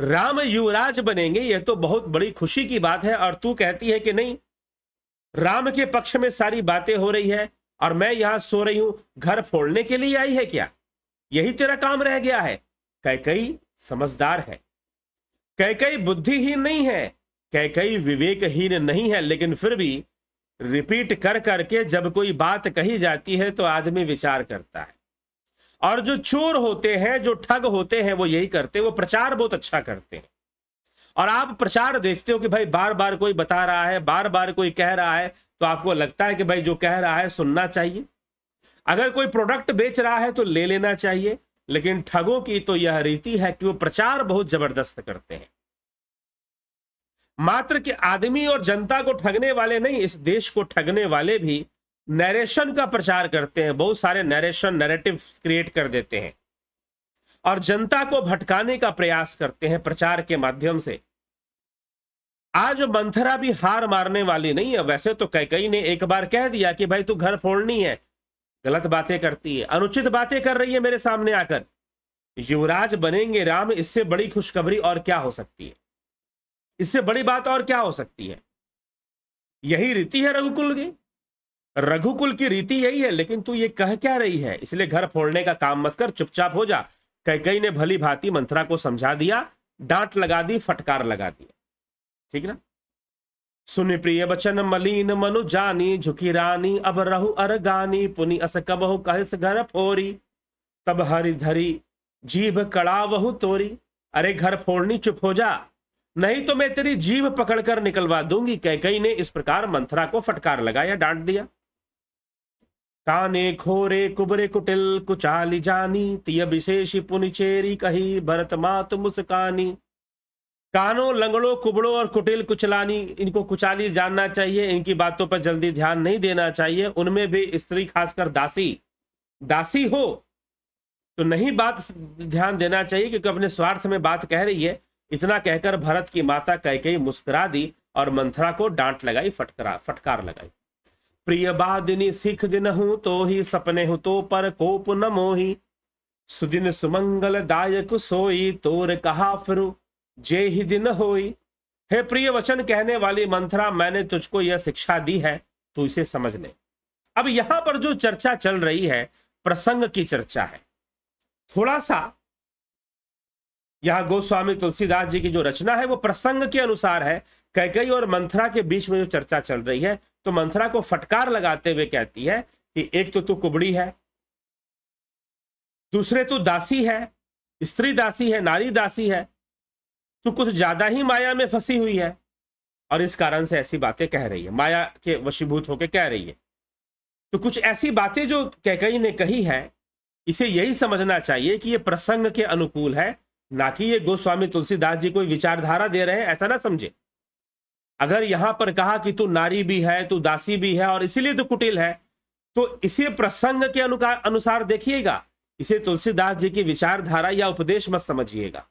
राम युवराज बनेंगे यह तो बहुत बड़ी खुशी की बात है और तू कहती है कि नहीं राम के पक्ष में सारी बातें हो रही है और मैं यहां सो रही हूं घर फोड़ने के लिए आई है क्या यही तेरा काम रह गया है कैकई समझदार है कैकई बुद्धिहीन नहीं है कैकई विवेकहीन नहीं है लेकिन फिर भी रिपीट कर करके जब कोई बात कही जाती है तो आदमी विचार करता है और जो चोर होते हैं जो ठग होते हैं वो यही करते हैं वो प्रचार बहुत अच्छा करते हैं और आप प्रचार देखते हो कि भाई बार बार कोई बता रहा है बार बार कोई कह रहा है तो आपको लगता है कि भाई जो कह रहा है सुनना चाहिए अगर कोई प्रोडक्ट बेच रहा है तो ले लेना चाहिए लेकिन ठगों की तो यह रीति है कि वो प्रचार बहुत जबरदस्त करते हैं मात्र कि आदमी और जनता को ठगने वाले नहीं इस देश को ठगने वाले भी नरेशन का प्रचार करते हैं बहुत सारे नरेशन नरेटिव क्रिएट कर देते हैं और जनता को भटकाने का प्रयास करते हैं प्रचार के माध्यम से आज मंथरा भी हार मारने वाली नहीं है वैसे तो कैकई ने एक बार कह दिया कि भाई तू घर फोड़नी है गलत बातें करती है अनुचित बातें कर रही है मेरे सामने आकर युवराज बनेंगे राम इससे बड़ी खुशखबरी और क्या हो सकती है इससे बड़ी बात और क्या हो सकती है यही रीति है रघुकुल की रघुकुल की रीति यही है लेकिन तू ये कह क्या रही है इसलिए घर फोड़ने का काम मत कर चुपचाप हो जा कैकई ने भली भांति मंथरा को समझा दिया डांट लगा दी फटकार लगा दिया ठीक ना सुन प्रिय बचन मलिन मनु जानी झुकी रानी अब रहु अर गानी पुनि अस कब हो कहस घर फोरी तब हरि धरी जीभ कड़ा बहु तोरी अरे घर फोड़नी चुप हो जा नहीं तो मैं तेरी जीभ पकड़कर निकलवा दूंगी कैकई ने इस प्रकार मंथरा को फटकार लगाया डांट दिया ताने खोरे कुबरे कुटिल कुचाली जानी तिय विशेष पुनिचेरी कही भरत मात मुस्कानी कानों लंगड़ो कुबड़ो और कुटिल कुचलानी इनको कुचाली जानना चाहिए इनकी बातों पर जल्दी ध्यान नहीं देना चाहिए उनमें भी स्त्री खासकर दासी दासी हो तो नहीं बात ध्यान देना चाहिए क्योंकि अपने स्वार्थ में बात कह रही है इतना कहकर भरत की माता कह कही मुस्कुरा दी और मंथरा को डांट लगाई फटकरा फटकार लगाई प्रिय बादिनी सिख दिन हूं तो ही सपने हूँ तो पर कोप न मोही सुदिन सुमंगल दायक सोई तोर कहा फिर जे ही दिन होई हे प्रिय वचन कहने वाली मंथरा मैंने तुझको यह शिक्षा दी है तू इसे समझ ले अब यहां पर जो चर्चा चल रही है प्रसंग की चर्चा है थोड़ा सा यहां गोस्वामी तुलसीदास जी की जो रचना है वो प्रसंग के अनुसार है कैकई और मंथरा के बीच में जो चर्चा चल रही है तो मंथरा को फटकार लगाते हुए कहती है कि एक तो तू कुबड़ी है दूसरे तू दासी है स्त्री दासी है नारी दासी है तू कुछ ज्यादा ही माया में फंसी हुई है और इस कारण से ऐसी बातें कह रही है माया के वशीभूत होकर कह रही है तो कुछ ऐसी बातें जो कैकई ने कही है इसे यही समझना चाहिए कि ये प्रसंग के अनुकूल है ना कि ये गोस्वामी तुलसीदास जी कोई विचारधारा दे रहे हैं ऐसा ना समझे अगर यहां पर कहा कि तू नारी भी है तू दासी भी है और इसीलिए तू कुटिल है तो इसी प्रसंग के अनुसार देखिएगा इसे तुलसीदास जी की विचारधारा या उपदेश मत समझिएगा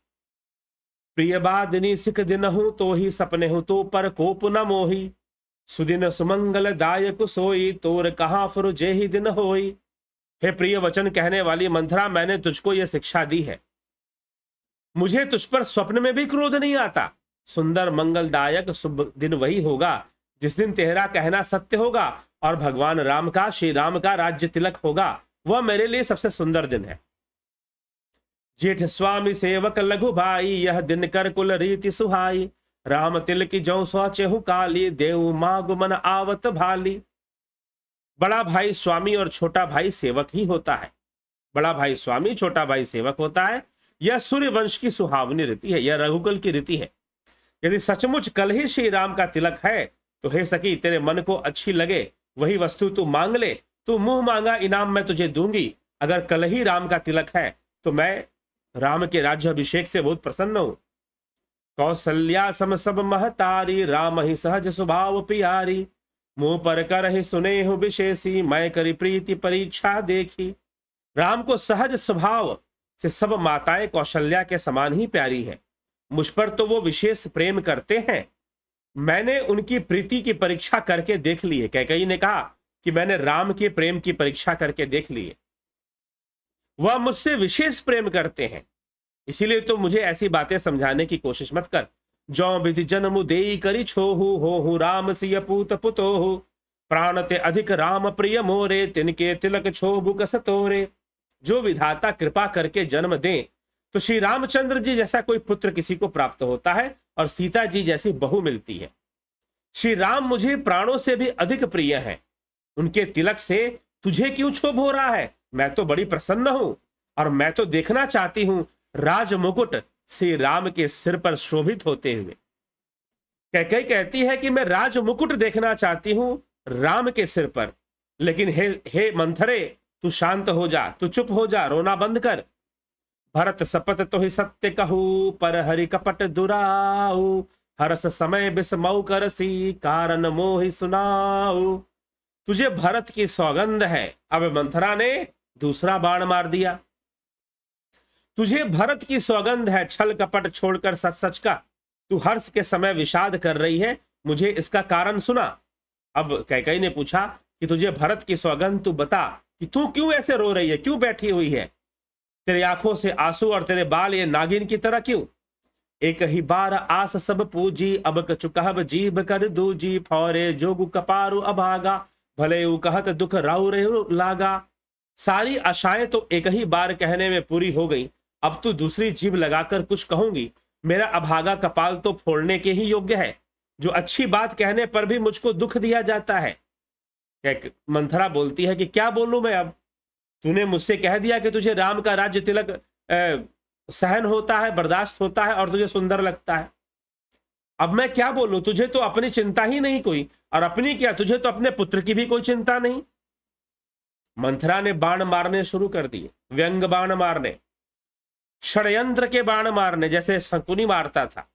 प्रिय बादिनी सिख दिन हूं तो ही सपने हूं तो पर कोप न मोही सुदिन सुमंगल दायक सोई तोर कहा फुर जे ही दिन होई हे प्रिय वचन कहने वाली मंथरा मैंने तुझको यह शिक्षा दी है मुझे तुझ पर स्वप्न में भी क्रोध नहीं आता सुंदर मंगलदायक शुभ दिन वही होगा जिस दिन तेहरा कहना सत्य होगा और भगवान राम का श्री राम का राज्य तिलक होगा वह मेरे लिए सबसे सुंदर दिन है जेठ स्वामी सेवक लघु भाई यह दिन कर कुल रीति सुहाई राम तिल की जो सोचेहु काली देव मागु गुमन आवत भाली बड़ा भाई स्वामी और छोटा भाई सेवक ही होता है बड़ा भाई स्वामी छोटा भाई सेवक होता है यह सूर्य वंश की सुहावनी रीति है यह रघुकुल की रीति है यदि सचमुच कल ही श्री राम का तिलक है तो हे सकी तेरे मन को अच्छी लगे वही वस्तु तू मांग ले तू मुंह मांगा इनाम मैं तुझे दूंगी अगर कल ही राम का तिलक है तो मैं राम के राज्यभिषेक से बहुत प्रसन्न हूं कौशल्या सम सब महतारी राम ही सहज स्वभाव प्यारी मुंह पर कर ही सुने हूँ विशेषी मैं करी प्रीति परीक्षा देखी राम को सहज स्वभाव से सब माताएं कौशल्या के समान ही प्यारी है मुझ पर तो वो विशेष प्रेम करते हैं मैंने उनकी प्रीति की परीक्षा करके देख ली है कैकई ने कहा कि मैंने राम के प्रेम की परीक्षा करके देख ली है वह मुझसे विशेष प्रेम करते हैं इसीलिए तो मुझे ऐसी बातें समझाने की कोशिश मत कर जो विधि जन्म दे करी छोहू हो हूँ राम सिय पूत पुतो हो प्राण ते अधिक राम प्रिय मोरे तिनके तिलक छो बुक सतोरे जो विधाता कृपा करके जन्म दें तो श्री रामचंद्र जी जैसा कोई पुत्र किसी को प्राप्त होता है और सीता जी जैसी बहु मिलती है श्री राम मुझे प्राणों से भी अधिक प्रिय है उनके तिलक से तुझे क्यों क्षोभ हो रहा है मैं तो बड़ी प्रसन्न हूं और मैं तो देखना चाहती हूं राज मुकुट श्री राम के सिर पर शोभित होते हुए कैकई कहती है कि मैं राज मुकुट देखना चाहती हूं राम के सिर पर लेकिन हे हे मंथरे तू शांत हो जा तू चुप हो जा रोना बंद कर भरत सपत तो ही सत्य कहू पर हरि कपट दुराऊ हरस समय बिस्मऊ सी कारण मोहि सुनाऊ तुझे भरत की सौगंध है अब मंथरा ने दूसरा बाण मार दिया तुझे भरत की सौगंध है छल कपट छोड़कर सच सच का तू हर्ष के समय विषाद कर रही है मुझे इसका कारण सुना अब कैकई ने पूछा कि तुझे भरत की सौगंध तू बता कि तू क्यों ऐसे रो रही है क्यों बैठी हुई है तेरे आंखों से आंसू और तेरे बाल ये नागिन की तरह क्यों एक ही बार आस सब पूजी अब कछु जीभ कर दूजी फौरे जोगु कपारू अभागा भले ऊ कहत दुख राउ रे लागा सारी आशाएं तो एक ही बार कहने में पूरी हो गई अब तू दूसरी जीभ लगाकर कुछ कहूंगी मेरा अभागा कपाल तो फोड़ने के ही योग्य है जो अच्छी बात कहने पर भी मुझको दुख दिया जाता है मंथरा बोलती है कि क्या बोलूं मैं अब तूने मुझसे कह दिया कि तुझे राम का राज्य तिलक सहन होता है बर्दाश्त होता है और तुझे सुंदर लगता है अब मैं क्या बोलूं तुझे तो अपनी चिंता ही नहीं कोई और अपनी क्या तुझे तो अपने पुत्र की भी कोई चिंता नहीं मंथरा ने बाण मारने शुरू कर दिए व्यंग बाण मारने षडयंत्र के बाण मारने जैसे शकुनी मारता था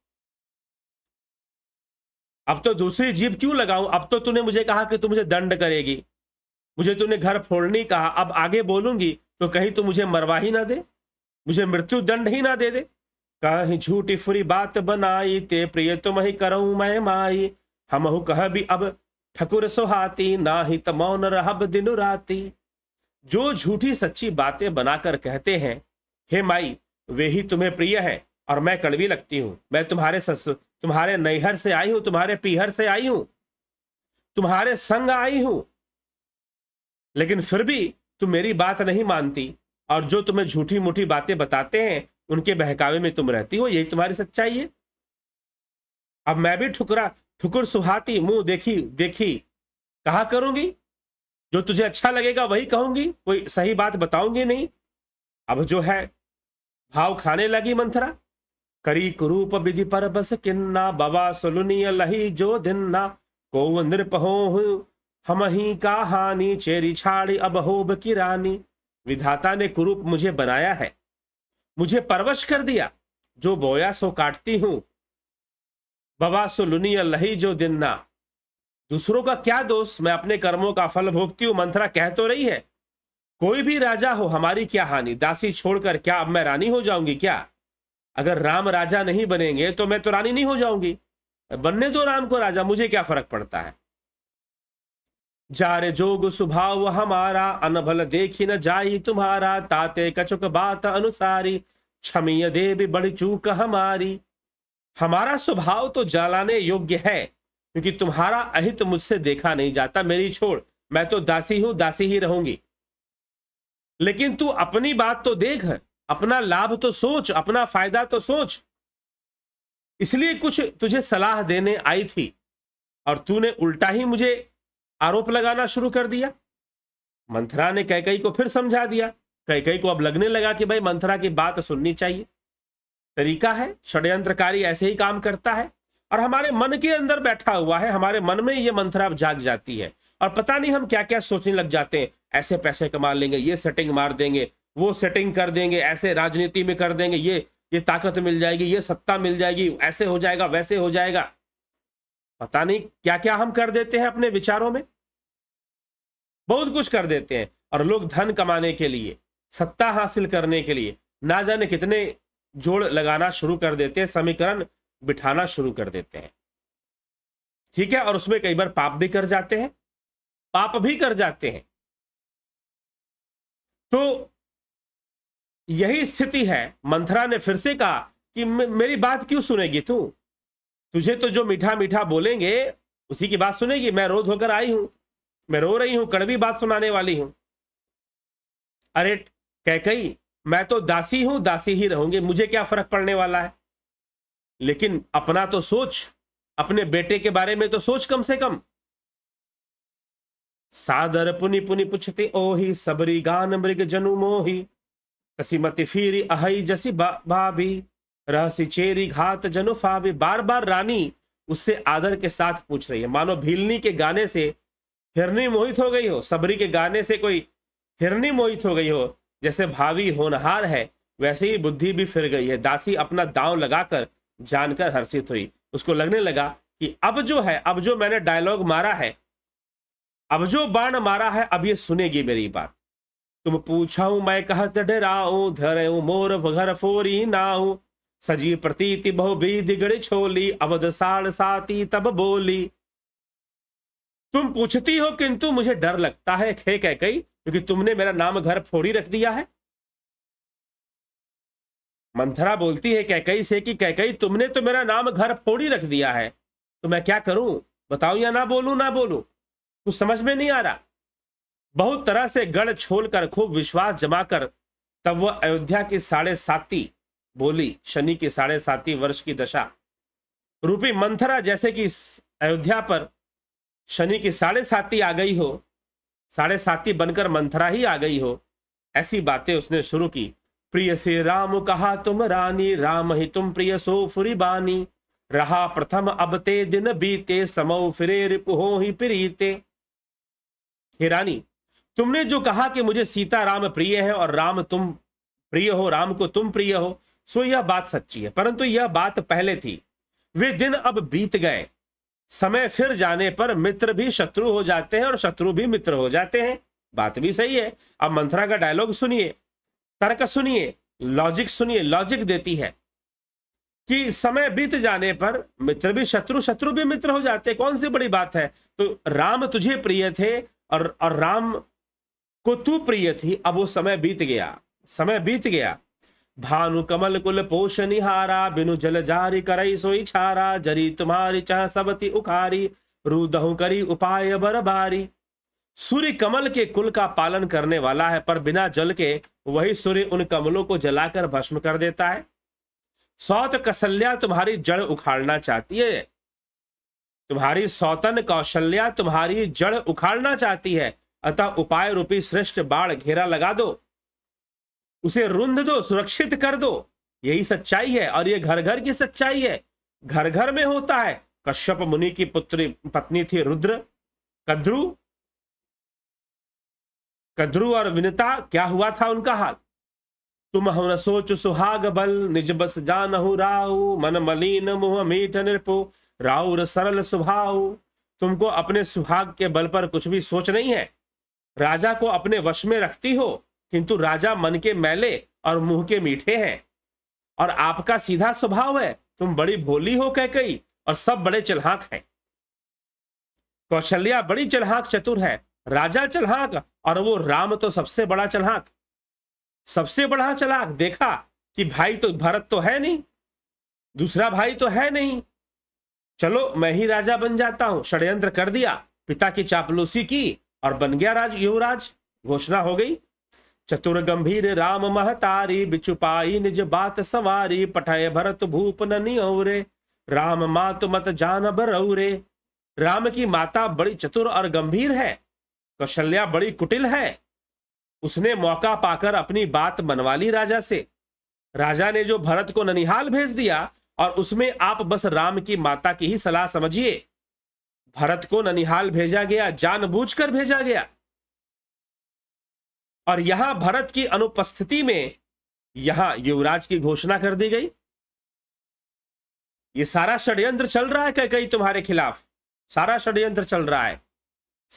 अब तो दूसरी जीप क्यों लगाऊं अब तो तूने मुझे कहा कि तू मुझे दंड करेगी मुझे तूने घर फोड़ने कहा अब आगे बोलूंगी तो कहीं तू मुझे मरवा ही ना दे मुझे मृत्यु दंड ही ना दे दे कहीं झूठी फुरी बात बनाई ते प्रिय तुम ही करूं मैं माई हम कह भी अब ठकुर सुहाती ना ही तमौन रहब दिन राती जो झूठी सच्ची बातें बनाकर कहते हैं हे माई वे ही तुम्हें प्रिय है और मैं कड़वी लगती हूँ मैं तुम्हारे ससुर तुम्हारे नैहर से आई हूँ तुम्हारे पीहर से आई हूँ तुम्हारे संग आई हूँ लेकिन फिर भी तुम मेरी बात नहीं मानती और जो तुम्हें झूठी मूठी बातें बताते हैं उनके बहकावे में तुम रहती हो यही तुम्हारी सच्चाई है अब मैं भी ठुकरा ठुकुर सुहाती मुंह देखी देखी कहा करूंगी जो तुझे अच्छा लगेगा वही कहूंगी कोई सही बात बताऊंगी नहीं अब जो है भाव खाने लगी मंथरा करी कुरूप विधि पर बस किन्ना बबा सुलुनी लही जो दिन ना को नृप हो हम ही का हानि चेरी छाड़ी अब होब की रानी विधाता ने कुरूप मुझे बनाया है मुझे परवश कर दिया जो बोया सो काटती हूं बवा सो लुनी लही जो दिन ना दूसरों का क्या दोष मैं अपने कर्मों का फल भोगती हूं मंथरा कह तो रही है कोई भी राजा हो हमारी क्या हानि दासी छोड़कर क्या अब मैं रानी हो जाऊंगी क्या अगर राम राजा नहीं बनेंगे तो मैं तो रानी नहीं हो जाऊंगी बनने दो राम को राजा मुझे क्या फर्क पड़ता है जारे जोग स्वभाव हमारा अनभल देखी न जाई तुम्हारा ताते कचुक बात अनुसारी क्षमीय देवी बड़ी चूक हमारी हमारा स्वभाव तो जलाने योग्य है क्योंकि तुम्हारा अहित मुझसे देखा नहीं जाता मेरी छोड़ मैं तो दासी हूं दासी ही रहूंगी लेकिन तू अपनी बात तो देख अपना लाभ तो सोच अपना फायदा तो सोच इसलिए कुछ तुझे सलाह देने आई थी और तूने उल्टा ही मुझे आरोप लगाना शुरू कर दिया मंथरा ने कैकई को फिर समझा दिया कैकई को अब लगने लगा कि भाई मंथरा की बात सुननी चाहिए तरीका है षड्यंत्रकारी ऐसे ही काम करता है और हमारे मन के अंदर बैठा हुआ है हमारे मन में ये मंथरा जाग जाती है और पता नहीं हम क्या क्या सोचने लग जाते हैं ऐसे पैसे कमा लेंगे ये सेटिंग मार देंगे वो सेटिंग कर देंगे ऐसे राजनीति में कर देंगे ये ये ताकत मिल जाएगी ये सत्ता मिल जाएगी ऐसे हो जाएगा वैसे हो जाएगा पता नहीं क्या क्या हम कर देते हैं अपने विचारों में बहुत कुछ कर देते हैं और लोग धन कमाने के लिए सत्ता हासिल करने के लिए ना जाने कितने जोड़ लगाना शुरू कर देते हैं समीकरण बिठाना शुरू कर देते हैं ठीक है और उसमें कई बार पाप भी कर जाते हैं पाप भी कर जाते हैं तो यही स्थिति है मंथरा ने फिर से कहा कि मेरी बात क्यों सुनेगी तू तुझे तो जो मीठा मीठा बोलेंगे उसी की बात सुनेगी मैं रोध होकर आई हूं मैं रो रही हूं कड़वी बात सुनाने वाली हूं अरे कह कही मैं तो दासी हूं दासी ही रहूंगी मुझे क्या फर्क पड़ने वाला है लेकिन अपना तो सोच अपने बेटे के बारे में तो सोच कम से कम सादर पुनि पुनि पुछते ओही सबरी गान मृग जनु मोही तसीमति फीरी अहई जसी बा, भाभी रहसी चेरी घात जनु फाभी बार बार रानी उससे आदर के साथ पूछ रही है मानो भीलनी के गाने से हिरनी मोहित हो गई हो सबरी के गाने से कोई हिरनी मोहित हो गई हो जैसे भावी होनहार है वैसे ही बुद्धि भी फिर गई है दासी अपना दांव लगाकर जानकर हर्षित हुई उसको लगने लगा कि अब जो है अब जो मैंने डायलॉग मारा है अब जो बाण मारा है अब ये सुनेगी मेरी बात तुम पूछाऊ मैं कहत डराऊ धरऊ मोर घर फोरी नाऊ सजी प्रतीति बहु भी दिगड़ छोली अवध साढ़ साती तब बोली तुम पूछती हो किंतु मुझे डर लगता है खे कह कई क्योंकि तुमने मेरा नाम घर फोड़ी रख दिया है मंथरा बोलती है कैकई से कि कैकई तुमने तो मेरा नाम घर फोड़ी रख दिया है तो मैं क्या करूं बताऊ या ना बोलू ना बोलू कुछ समझ में नहीं आ रहा बहुत तरह से गढ़ छोड़ कर खूब विश्वास जमा कर तब वह अयोध्या की साढ़े साती बोली शनि की साढ़े साती वर्ष की दशा रूपी मंथरा जैसे कि अयोध्या पर शनि की साढ़े साथी आ गई हो साढ़े साथी बनकर मंथरा ही आ गई हो ऐसी बातें उसने शुरू की प्रिय से राम कहा तुम रानी राम ही तुम प्रिय सो फुरी बानी रहा प्रथम अब ते दिन बीते समो फिरे हो ही प्रीते हे रानी तुमने जो कहा कि मुझे सीता राम प्रिय है और राम तुम प्रिय हो राम को तुम प्रिय हो सो यह बात सच्ची है परंतु यह बात पहले थी वे दिन अब बीत गए समय फिर जाने पर मित्र भी शत्रु हो जाते हैं और शत्रु भी मित्र हो जाते हैं बात भी सही है अब मंथरा का डायलॉग सुनिए तर्क सुनिए लॉजिक सुनिए लॉजिक देती है कि समय बीत जाने पर मित्र भी शत्रु शत्रु भी मित्र हो जाते कौन सी बड़ी बात है तो राम तुझे प्रिय थे और और राम को तू प्रिय थी अब वो समय बीत गया समय बीत गया भानु कमल कुल पोषनिहारा बिनु जल जारी करई सोई छारा जरी तुम्हारी चाह सबती उखारी रूदहु करी उपाय बर बारी सूर्य कमल के कुल का पालन करने वाला है पर बिना जल के वही सूर्य उन कमलों को जलाकर भस्म कर देता है सौत कसल्या तुम्हारी जड़ उखाड़ना चाहती है तुम्हारी सौतन कौशल्या तुम्हारी जड़ उखाड़ना चाहती है अतः उपाय रूपी श्रेष्ठ बाढ़ घेरा लगा दो उसे रुंध दो सुरक्षित कर दो यही सच्चाई है और ये घर घर की सच्चाई है घर घर में होता है कश्यप मुनि की पुत्री पत्नी थी रुद्र कद्रु कद्रु और विनता क्या हुआ था उनका हाल तुम हम न सोच सुहाग बल निज बस जानहु राहु मन मलिन मुह मीठ निरपो राहु सरल सुभा तुमको अपने सुहाग के बल पर कुछ भी सोच नहीं है राजा को अपने वश में रखती हो किंतु राजा मन के मैले और मुंह के मीठे हैं और आपका सीधा स्वभाव है तुम बड़ी भोली हो कह कही और सब बड़े चलहाक हैं कौशल्या बड़ी चलहाक चतुर है राजा चलहाक और वो राम तो सबसे बड़ा चलहाक सबसे बड़ा चलाक देखा कि भाई तो भरत तो है नहीं दूसरा भाई तो है नहीं चलो मैं ही राजा बन जाता हूं षड्यंत्र कर दिया पिता की चापलूसी की और बन गया राज युवराज घोषणा हो गई चतुर गंभीर राम महतारी बिचुपाई निज बात सवारी पठाए भरत भूप नौरे राम मात मत जान बरौरे राम की माता बड़ी चतुर और गंभीर है कौशल्या बड़ी कुटिल है उसने मौका पाकर अपनी बात मनवा ली राजा से राजा ने जो भरत को ननिहाल भेज दिया और उसमें आप बस राम की माता की ही सलाह समझिए भरत को ननिहाल भेजा गया जानबूझकर भेजा गया और यहां भरत की अनुपस्थिति में यहां युवराज की घोषणा कर दी गई ये सारा षड्यंत्र चल रहा है कई तुम्हारे खिलाफ सारा षड्यंत्र चल रहा है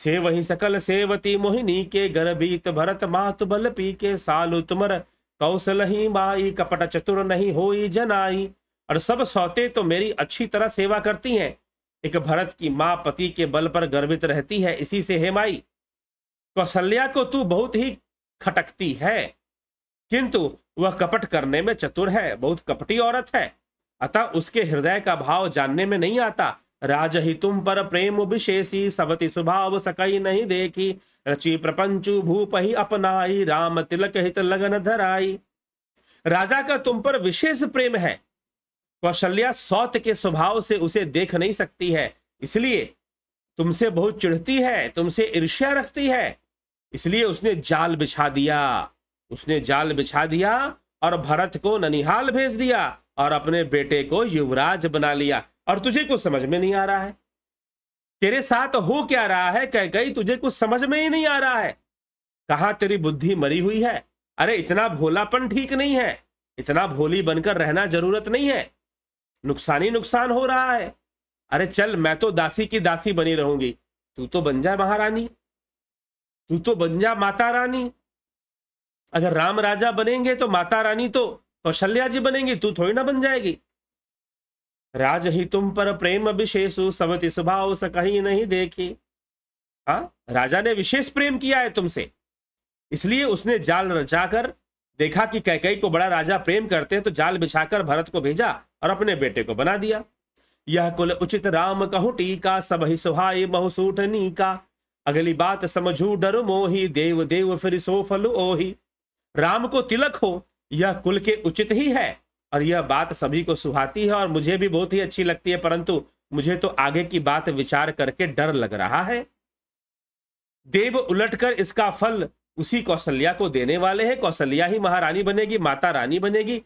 से वही सकल सेवती मोहिनी के गर्भीत भरत मात बल पी के सालु तुमर कौशल ही माई कपट चतुर नहीं हो जनाई और सब सौते तो मेरी अच्छी तरह सेवा करती हैं एक भरत की माँ पति के बल पर गर्वित रहती है इसी से हे माई कौशल्या को तू बहुत ही खटकती है किंतु वह कपट करने में चतुर है बहुत कपटी औरत है अतः उसके हृदय का भाव जानने में नहीं आता राज ही तुम पर प्रेम विशेषी सवती स्वभाव सकई नहीं देखी रची प्रपंचु भूप ही अपनाई राम तिलक हित लगन धराई राजा का तुम पर विशेष प्रेम है कौशल्या सौत के स्वभाव से उसे देख नहीं सकती है इसलिए तुमसे बहुत चिढ़ती है तुमसे ईर्ष्या रखती है इसलिए उसने जाल बिछा दिया उसने जाल बिछा दिया और भरत को ननिहाल भेज दिया और अपने बेटे को युवराज बना लिया और तुझे कुछ समझ में नहीं आ रहा है तेरे साथ हो क्या रहा है कह गई तुझे कुछ समझ में ही नहीं आ रहा है कहा तेरी बुद्धि मरी हुई है अरे इतना भोलापन ठीक नहीं है इतना भोली बनकर रहना जरूरत नहीं है नुकसान ही नुकसान हो रहा है अरे चल मैं तो दासी की दासी बनी रहूंगी तू तो बन जाए महारानी तू तो बन जा माता रानी अगर राम राजा बनेंगे तो माता रानी तो कौशल्या जी बनेंगी तू थोड़ी ना बन जाएगी राज ही तुम पर प्रेम विशेषु सवती स्वभाव से कहीं नहीं देखी हाँ राजा ने विशेष प्रेम किया है तुमसे इसलिए उसने जाल रचाकर देखा कि कैकई को बड़ा राजा प्रेम करते हैं तो जाल बिछाकर भरत को भेजा और अपने बेटे को बना दिया यह कुल उचित राम कहु टीका सब ही सुहाय बहुसूठनी का अगली बात समझू डर मोही देव देव फिर सो फल ओही राम को तिलक हो यह कुल के उचित ही है और यह बात सभी को सुहाती है और मुझे भी बहुत ही अच्छी लगती है परंतु मुझे तो आगे की बात विचार करके डर लग रहा है देव उलटकर इसका फल उसी कौशल्या को देने वाले हैं कौशल्या ही महारानी बनेगी माता रानी बनेगी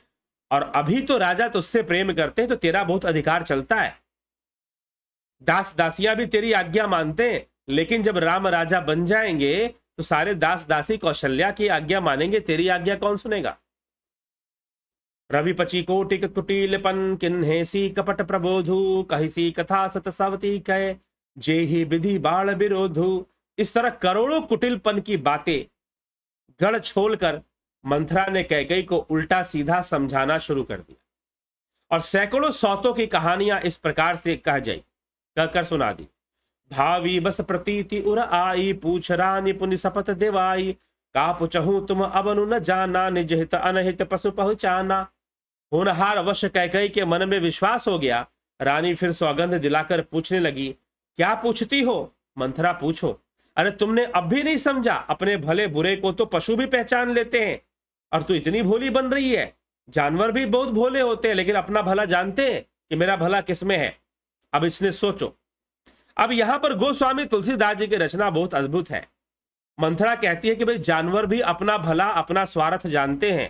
और अभी तो राजा तुझसे प्रेम करते हैं तो तेरा बहुत अधिकार चलता है दास दासियां भी तेरी आज्ञा मानते हैं लेकिन जब राम राजा बन जाएंगे तो सारे दास दासी कौशल्या की आज्ञा मानेंगे तेरी आज्ञा कौन सुनेगा रवि पची कोटिक कुटिलपन सी कपट प्रबोधु कहिसी कथा सत सवती कह जे ही विधि बाढ़ विरोधु इस तरह करोड़ों कुटिलपन की बातें गढ़ छोड़कर मंथरा ने कैकई को उल्टा सीधा समझाना शुरू कर दिया और सैकड़ों सौतों की कहानियां इस प्रकार से कह जाई कहकर सुना दी भावी बस प्रतीति उर आई पूछ रानी पुनि सपत देवाई का पुचहू तुम अबनु न जाना निज हित अनहित पशु पहुचाना होनहार अवश्य कह कही के मन में विश्वास हो गया रानी फिर सौगंध दिलाकर पूछने लगी क्या पूछती हो मंथरा पूछो अरे तुमने अब भी नहीं समझा अपने भले बुरे को तो पशु भी पहचान लेते हैं और तू इतनी भोली बन रही है जानवर भी बहुत भोले होते हैं लेकिन अपना भला जानते हैं कि मेरा भला किसमें है अब इसने सोचो अब यहां पर गोस्वामी तुलसीदास जी की रचना बहुत अद्भुत है मंथरा कहती है कि भाई जानवर भी अपना भला अपना स्वार्थ जानते हैं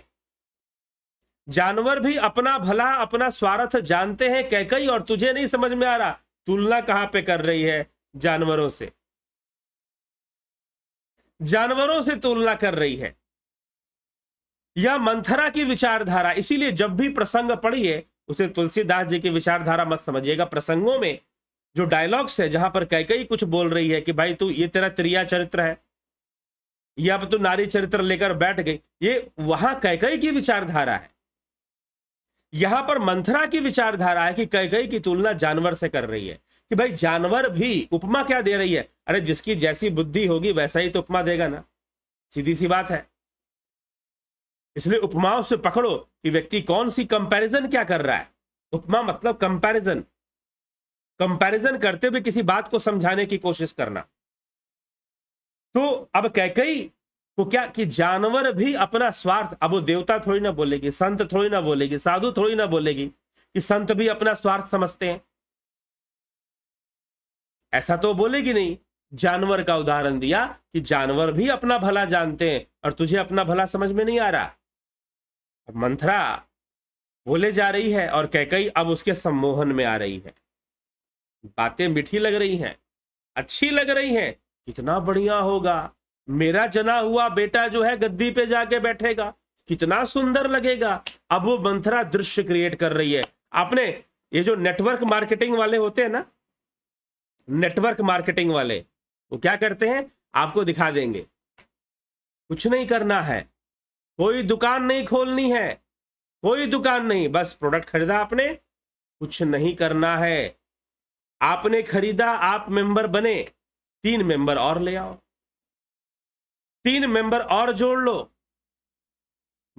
जानवर भी अपना भला अपना स्वार्थ जानते हैं कह कैकई और तुझे नहीं समझ में आ रहा तुलना कहां पे कर रही है जानवरों से जानवरों से तुलना कर रही है यह मंथरा की विचारधारा इसीलिए जब भी प्रसंग पढ़िए उसे तुलसीदास जी की विचारधारा मत समझिएगा प्रसंगों में जो डायलॉग्स है जहां पर कैकई कुछ बोल रही है कि भाई तू ये तेरा त्रिया चरित्र है या तू नारी चरित्र लेकर बैठ गई ये वहां कैकई की विचारधारा है यहां पर मंथरा की विचारधारा है कि कैकई की तुलना जानवर से कर रही है कि भाई जानवर भी उपमा क्या दे रही है अरे जिसकी जैसी बुद्धि होगी वैसा ही तो उपमा देगा ना सीधी सी बात है इसलिए उपमाओं से पकड़ो कि व्यक्ति कौन सी कंपैरिजन क्या कर रहा है उपमा मतलब कंपैरिजन कंपैरिजन करते हुए किसी बात को समझाने की कोशिश करना तो अब कैकई को तो क्या कि जानवर भी अपना स्वार्थ अब वो देवता थोड़ी ना बोलेगी संत थोड़ी ना बोलेगी साधु थोड़ी ना बोलेगी कि संत भी अपना स्वार्थ समझते हैं ऐसा तो बोलेगी नहीं जानवर का उदाहरण दिया कि जानवर भी अपना भला जानते हैं और तुझे अपना भला समझ में नहीं आ रहा मंथरा बोले जा रही है और कैकई अब उसके सम्मोहन में आ रही है बातें मीठी लग रही हैं अच्छी लग रही हैं कितना बढ़िया होगा मेरा जना हुआ बेटा जो है गद्दी पे जाके बैठेगा कितना सुंदर लगेगा अब वो मंथरा दृश्य क्रिएट कर रही है आपने ये जो नेटवर्क मार्केटिंग वाले होते हैं ना नेटवर्क मार्केटिंग वाले वो क्या करते हैं आपको दिखा देंगे कुछ नहीं करना है कोई दुकान नहीं खोलनी है कोई दुकान नहीं बस प्रोडक्ट खरीदा आपने कुछ नहीं करना है आपने खरीदा आप मेंबर बने तीन मेंबर और ले आओ तीन मेंबर और जोड़ लो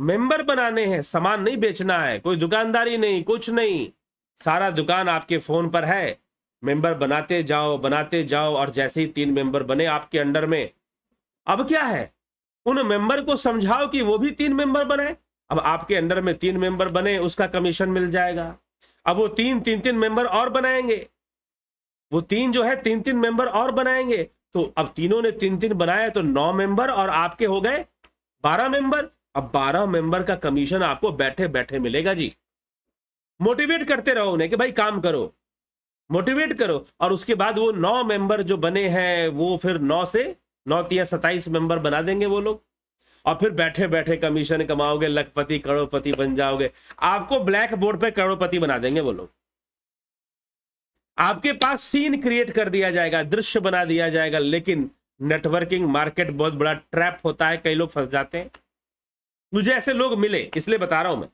मेंबर बनाने हैं सामान नहीं बेचना है कोई दुकानदारी नहीं कुछ नहीं सारा दुकान आपके फोन पर है मेंबर बनाते जाओ बनाते जाओ और जैसे ही तीन मेंबर बने आपके अंडर में अब क्या है उन मेंबर को समझाओ कि वो भी तीन मेंबर बने अब आपके अंडर में तीन मेंबर बने उसका कमीशन मिल जाएगा अब वो तीन तीन तीन मेंबर और बनाएंगे वो तीन जो है तीन तीन मेंबर और बनाएंगे तो अब तीनों ने तीन तीन बनाया तो नौ मेंबर और आपके हो गए बारह मेंबर अब बारह मेंबर का कमीशन आपको बैठे बैठे मिलेगा जी मोटिवेट करते रहो उन्हें कि भाई काम करो मोटिवेट करो और उसके बाद वो नौ मेंबर जो बने हैं वो फिर नौ से नौ या सताइस मेंबर बना देंगे वो लोग और फिर बैठे बैठे कमीशन कमाओगे लखपति करोड़पति बन जाओगे आपको ब्लैक बोर्ड पे करोड़पति बना देंगे वो लोग आपके पास सीन क्रिएट कर दिया जाएगा दृश्य बना दिया जाएगा लेकिन नेटवर्किंग मार्केट बहुत बड़ा ट्रैप होता है कई लोग फंस जाते हैं मुझे ऐसे लोग मिले इसलिए बता रहा हूं मैं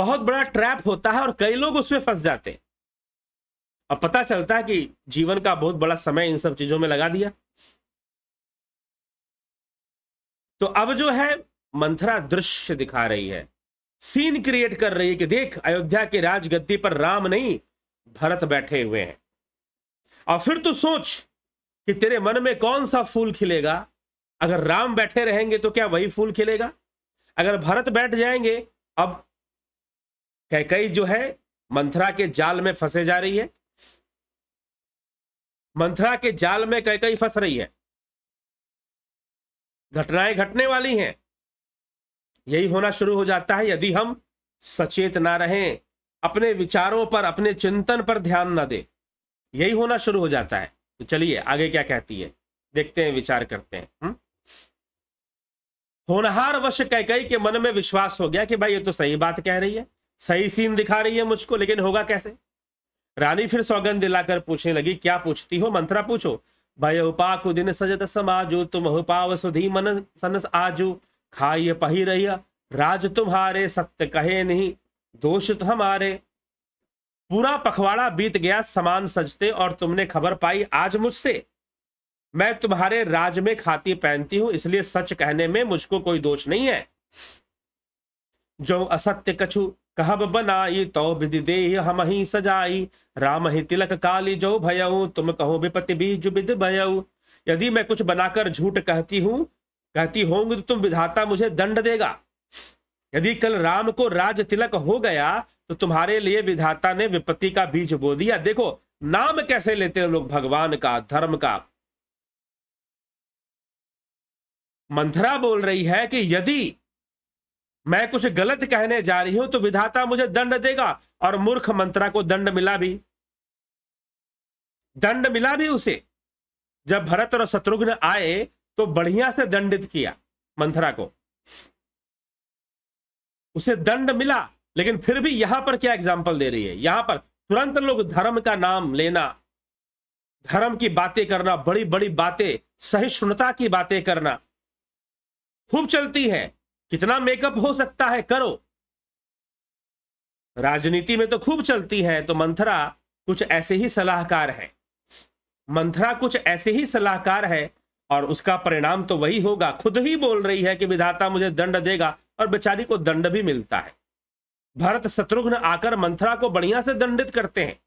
बहुत बड़ा ट्रैप होता है और कई लोग उसमें फंस जाते हैं अब पता चलता है कि जीवन का बहुत बड़ा समय इन सब चीजों में लगा दिया तो अब जो है मंथरा दृश्य दिखा रही है सीन क्रिएट कर रही है कि देख अयोध्या के राजगद्दी पर राम नहीं भरत बैठे हुए हैं और फिर तू सोच कि तेरे मन में कौन सा फूल खिलेगा अगर राम बैठे रहेंगे तो क्या वही फूल खिलेगा अगर भरत बैठ जाएंगे अब कैकई जो है मंथरा के जाल में फंसे जा रही है मंथरा के जाल में कैकई फंस रही है घटनाएं घटने वाली हैं यही होना शुरू हो जाता है यदि हम सचेत ना रहें अपने विचारों पर अपने चिंतन पर ध्यान ना दे यही होना शुरू हो जाता है तो चलिए आगे क्या कहती है देखते हैं विचार करते हैं हम्म? होनहार वश कई के मन में विश्वास हो गया कि भाई ये तो सही बात कह रही है सही सीन दिखा रही है मुझको लेकिन होगा कैसे रानी फिर सौगंध दिलाकर पूछने लगी क्या पूछती हो मंत्रा पूछो भय उपा कुदिन सजत समाजो तुम उपाव सुधी मन सनस आजो खाइय पही रही राज तुम्हारे सत्य कहे नहीं दोष तो हमारे पूरा पखवाड़ा बीत गया समान सजते और तुमने खबर पाई आज मुझसे मैं तुम्हारे राज में खाती पहनती हूं इसलिए सच कहने में मुझको कोई दोष नहीं है जो असत्य कछु कहब बनाई तो विधि दे हम ही सजाई राम ही तिलक काली जो भयऊ तुम कहो विपति बीज विध भयऊ यदि मैं कुछ बनाकर झूठ कहती हूं कहती होंगी तो तुम विधाता मुझे दंड देगा यदि कल राम को राज तिलक हो गया तो तुम्हारे लिए विधाता ने विपत्ति का बीज बो दिया देखो नाम कैसे लेते हैं लोग भगवान का धर्म का मंथरा बोल रही है कि यदि मैं कुछ गलत कहने जा रही हूं तो विधाता मुझे दंड देगा और मूर्ख मंत्रा को दंड मिला भी दंड मिला भी उसे जब भरत और शत्रुघ्न आए तो बढ़िया से दंडित किया मंथरा को उसे दंड मिला लेकिन फिर भी यहां पर क्या एग्जाम्पल दे रही है यहां पर तुरंत लोग धर्म का नाम लेना धर्म की बातें करना बड़ी बड़ी बातें सहिष्णुता की बातें करना खूब चलती है कितना मेकअप हो सकता है करो राजनीति में तो खूब चलती है तो मंथरा कुछ ऐसे ही सलाहकार है मंथरा कुछ ऐसे ही सलाहकार है और उसका परिणाम तो वही होगा खुद ही बोल रही है कि विधाता मुझे दंड देगा और बेचारी को दंड भी मिलता है भरत शत्रुघ्न आकर मंथरा को बढ़िया से दंडित करते हैं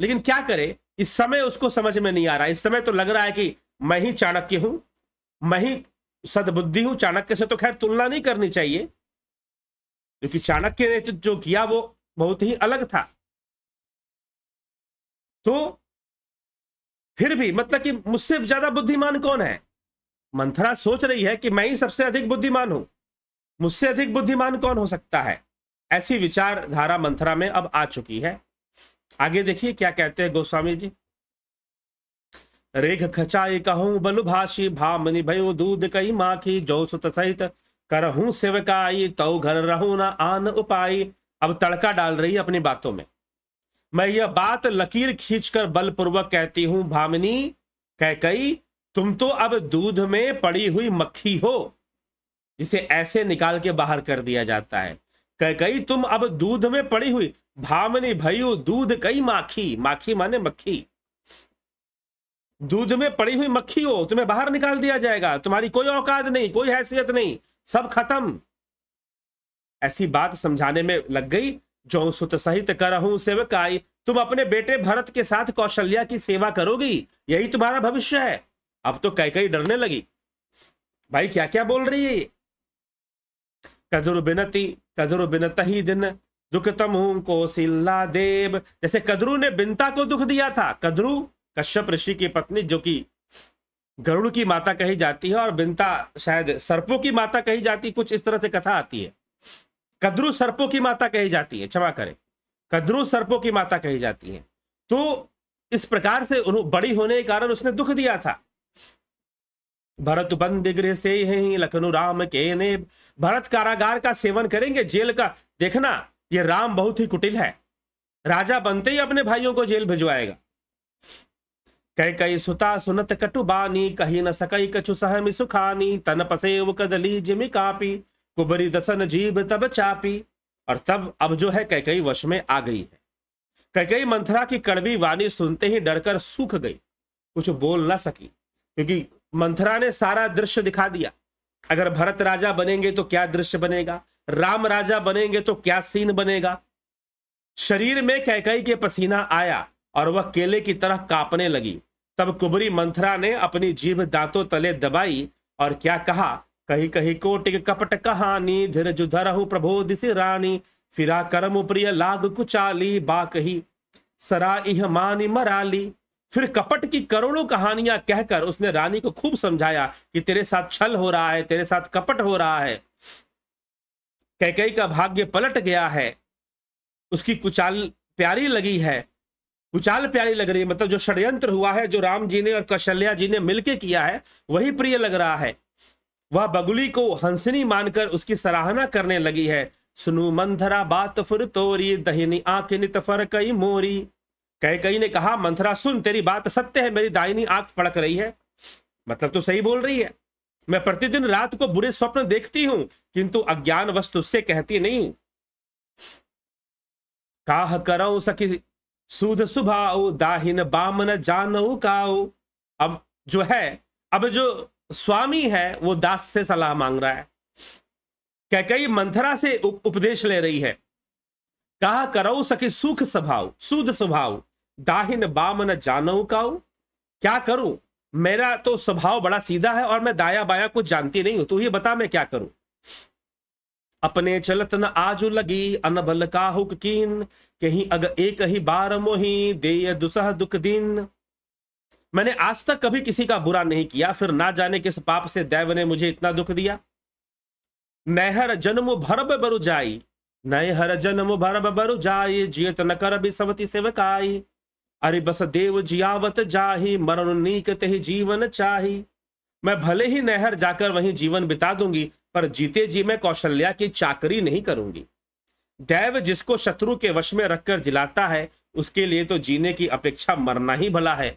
लेकिन क्या करे इस समय उसको समझ में नहीं आ रहा इस समय तो लग रहा है कि मैं ही चाणक्य हूं मैं ही सदबुद्धि हूं चाणक्य से तो खैर तुलना नहीं करनी चाहिए क्योंकि चाणक्य ने तो जो किया वो बहुत ही अलग था तो फिर भी मतलब कि मुझसे ज्यादा बुद्धिमान कौन है मंथरा सोच रही है कि मैं ही सबसे अधिक बुद्धिमान हूं मुझसे अधिक बुद्धिमान कौन हो सकता है ऐसी विचारधारा मंथरा में अब आ चुकी है आगे देखिए क्या कहते हैं गोस्वामी जी रेघ खचाई कहूं बलुभाषी भामनी भयो दूध कई माखी जो सुत सहित करहूं सेवकाई तौ घर रहू ना आन उपाई अब तड़का डाल रही अपनी बातों में मैं यह बात लकीर खींचकर बलपूर्वक कहती हूं भामिनी कह कई तुम तो अब दूध में पड़ी हुई मक्खी हो जिसे ऐसे निकाल के बाहर कर दिया जाता है कह कही तुम अब दूध में पड़ी हुई भामनी भयू दूध कई माखी माखी माने मक्खी दूध में पड़ी हुई मक्खी हो तुम्हें बाहर निकाल दिया जाएगा तुम्हारी कोई औकात नहीं कोई हैसियत नहीं सब खत्म ऐसी बात समझाने में लग गई जो सुत सहित करहूं सेवकाई तुम अपने बेटे भरत के साथ कौशल्या की सेवा करोगी यही तुम्हारा भविष्य है अब तो कई कई डरने लगी भाई क्या क्या बोल रही है कदर बिनती कदर बिनत ही दिन दुख हूं को सिल्ला देव जैसे कदरू ने बिनता को दुख दिया था कदरू कश्यप ऋषि की पत्नी जो कि गरुड़ की माता कही जाती है और बिनता शायद सर्पों की माता कही जाती कुछ इस तरह से कथा आती है कदरू सर्पों की माता कही जाती है क्षमा करें कदरू सर्पों की माता कही जाती है तो इस प्रकार से बड़ी होने के कारण उसने दुख दिया था भरत बंद गृह से ही लखनऊ राम के ने भरत कारागार का सेवन करेंगे जेल का देखना ये राम बहुत ही कुटिल है राजा बनते ही अपने भाइयों को जेल भिजवाएगा कह कई सुता सुनत कटु बानी कही न सकई कछु सहमी सुखानी तन पसेव कदली जिमी कापी कुबरी दसन जीव तब चापी और तब अब जो है कई वश में आ गई है कई मंथरा की कड़वी वाणी सुनते ही डरकर सूख गई कुछ बोल ना सकी क्योंकि मंथरा ने सारा दृश्य दिखा दिया अगर भरत राजा बनेंगे तो क्या दृश्य बनेगा राम राजा बनेंगे तो क्या सीन बनेगा शरीर में कैकई के पसीना आया और वह केले की तरह कांपने लगी तब कुबरी मंथरा ने अपनी जीभ दांतों तले दबाई और क्या कहा कही कही कोटिक कपट कहानी धीर जुधर प्रभो दिशी रानी फिरा करम प्रिय लाग कुचाली बाकही सरा इह मानी मराली फिर कपट की करोड़ों कहानियां कहकर उसने रानी को खूब समझाया कि तेरे साथ छल हो रहा है तेरे साथ कपट हो रहा है कैकई का भाग्य पलट गया है उसकी कुचाल प्यारी लगी है कुचाल प्यारी लग रही है मतलब जो षड्यंत्र हुआ है जो राम जी ने और कौशल्या जी ने मिलके किया है वही प्रिय लग रहा है वह बगुली को हंसनी मानकर उसकी सराहना करने लगी है सुनू मंथरा बात फुर तोरी दहिनी आखिनी तफर कई मोरी कहकई ने कहा मंथरा सुन तेरी बात सत्य है मेरी दाइनी आंख फड़क रही है मतलब तो सही बोल रही है मैं प्रतिदिन रात को बुरे स्वप्न देखती हूं किंतु अज्ञान वस्तु से कहती नहीं काह करो सखी सुध सुभाओ दाहिन बामन जानो काओ अब जो है अब जो स्वामी है वो दास से सलाह मांग रहा है कैकई मंथरा से उप, उपदेश ले रही है कहा करो सखी सुख स्वभाव सुध स्वभाव दाहिन बामन जानऊ का क्या करूं मेरा तो स्वभाव बड़ा सीधा है और मैं दाया बाया कुछ जानती नहीं हूं तू ही बता मैं क्या करूं अपने चलत न आज लगी अनबल काहुक कीन कहीं अग एक ही बार मोही दे दुसह दुख दिन मैंने आज तक कभी किसी का बुरा नहीं किया फिर ना जाने किस पाप से दैव ने मुझे इतना दुख दिया नहर जन्म भरब बरु जाई नहर जन्म भरब बरु जाई जियत न कर भी सवती सेवकाई अरे बस देव जियावत जाही मरण नीक ते जीवन चाही मैं भले ही नहर जाकर वहीं जीवन बिता दूंगी पर जीते जी मैं कौशल्या की चाकरी नहीं करूंगी दैव जिसको शत्रु के वश में रखकर जिलाता है उसके लिए तो जीने की अपेक्षा मरना ही भला है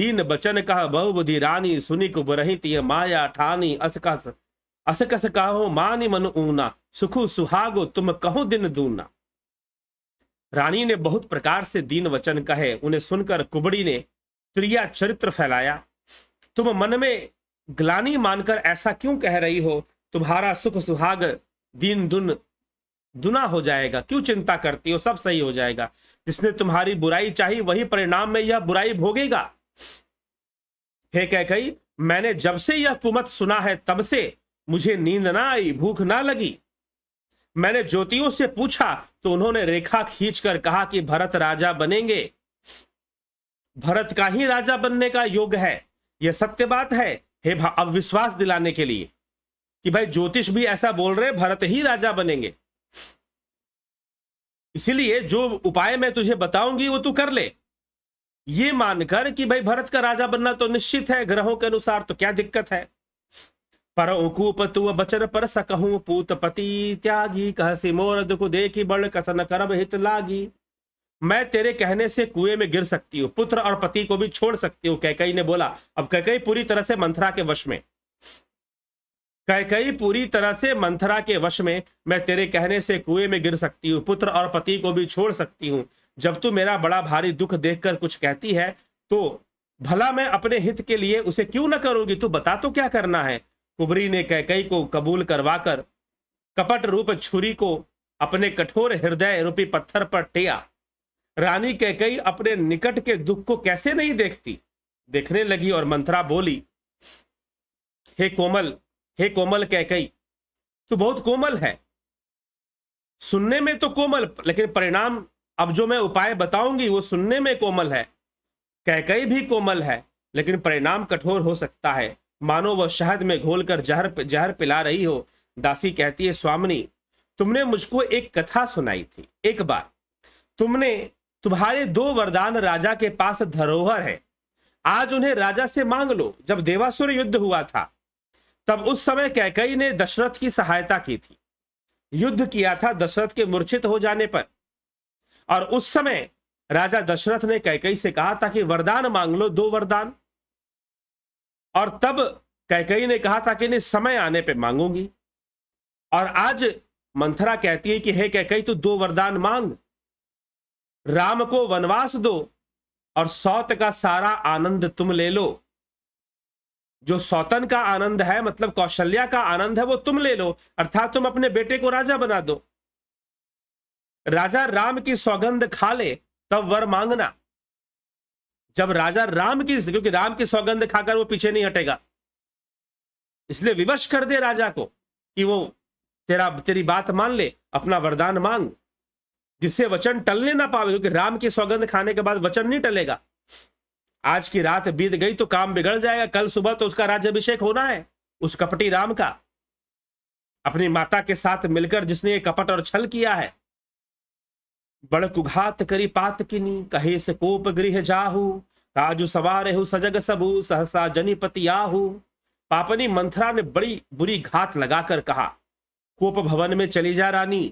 दीन बचन कह बहुबुधि रानी सुनी कुबरही तिय माया ठानी असकस असकस कहो मानी मन ऊना सुखु सुहागो तुम कहो दिन दूना रानी ने बहुत प्रकार से दीन वचन कहे उन्हें सुनकर कुबड़ी ने क्रिया चरित्र फैलाया तुम मन में ग्लानी मानकर ऐसा क्यों कह रही हो तुम्हारा सुख सुहाग दीन दुन दुना हो जाएगा क्यों चिंता करती हो सब सही हो जाएगा जिसने तुम्हारी बुराई चाही वही परिणाम में यह बुराई भोगेगा हे कह कही मैंने जब से यह कुमत सुना है तब से मुझे नींद ना आई भूख ना लगी मैंने ज्योतियों से पूछा तो उन्होंने रेखा खींचकर कहा कि भरत राजा बनेंगे भरत का ही राजा बनने का योग है यह सत्य बात है हे अब विश्वास दिलाने के लिए कि भाई ज्योतिष भी ऐसा बोल रहे भरत ही राजा बनेंगे इसीलिए जो उपाय मैं तुझे बताऊंगी वो तू कर ले ये मानकर कि भाई भरत का राजा बनना तो निश्चित है ग्रहों के अनुसार तो क्या दिक्कत है पर उकूपतुव बचर पर सकहूँ पूत पति त्यागी कहसी मोर दुख देखी बड़ कसन करब हित लागी मैं तेरे कहने से कुएं में गिर सकती हूँ पुत्र और पति को भी छोड़ सकती हूँ कैकई ने बोला अब कैकई पूरी तरह से मंथरा के वश में कैकई पूरी तरह से मंथरा के वश में मैं तेरे कहने से कुएं में गिर सकती हूँ पुत्र और पति को भी छोड़ सकती हूँ जब तू मेरा बड़ा भारी दुख देखकर कुछ कहती है तो भला मैं अपने हित के लिए उसे क्यों ना करूंगी तू बता तो क्या करना है कुबरी ने कैकई को कबूल करवाकर कपट रूप छुरी को अपने कठोर हृदय रूपी पत्थर पर टिया रानी कैकई अपने निकट के दुख को कैसे नहीं देखती देखने लगी और मंत्रा बोली हे कोमल हे कोमल कैकई तू बहुत कोमल है सुनने में तो कोमल लेकिन परिणाम अब जो मैं उपाय बताऊंगी वो सुनने में कोमल है कैकई भी कोमल है लेकिन परिणाम कठोर हो सकता है मानो वह शहद में घोलकर जहर जहर पिला रही हो दासी कहती है स्वामिनी तुमने मुझको एक कथा सुनाई थी एक बार तुमने तुम्हारे दो वरदान राजा के पास धरोहर है आज उन्हें राजा से मांग लो जब देवासुर युद्ध हुआ था तब उस समय कैकई ने दशरथ की सहायता की थी युद्ध किया था दशरथ के मूर्छित हो जाने पर और उस समय राजा दशरथ ने कैकई से कहा था कि वरदान मांग लो दो वरदान और तब कैकई ने कहा था कि नहीं समय आने पे मांगूंगी और आज मंथरा कहती है कि हे कैकई तू दो वरदान मांग राम को वनवास दो और सौत का सारा आनंद तुम ले लो जो सौतन का आनंद है मतलब कौशल्या का आनंद है वो तुम ले लो अर्थात तुम अपने बेटे को राजा बना दो राजा राम की सौगंध खा ले तब वर मांगना जब राजा राम की क्योंकि राम की सौगंध खाकर वो पीछे नहीं हटेगा इसलिए विवश कर दे राजा को कि वो तेरा तेरी बात मान ले अपना वरदान मांग जिससे वचन टलने ना पावे क्योंकि राम की सौगंध खाने के बाद वचन नहीं टलेगा आज की रात बीत गई तो काम बिगड़ जाएगा कल सुबह तो उसका राज्यभिषेक होना है उस कपटी राम का अपनी माता के साथ मिलकर जिसने ये कपट और छल किया है बड़ कुघात करी पात किनी कहे से कोप गृह जाहू काजु सवार सजग सबू सहसा जनीपति आहू पापनी मंथरा ने बड़ी बुरी घात लगाकर कहा कोप भवन में चली जा रानी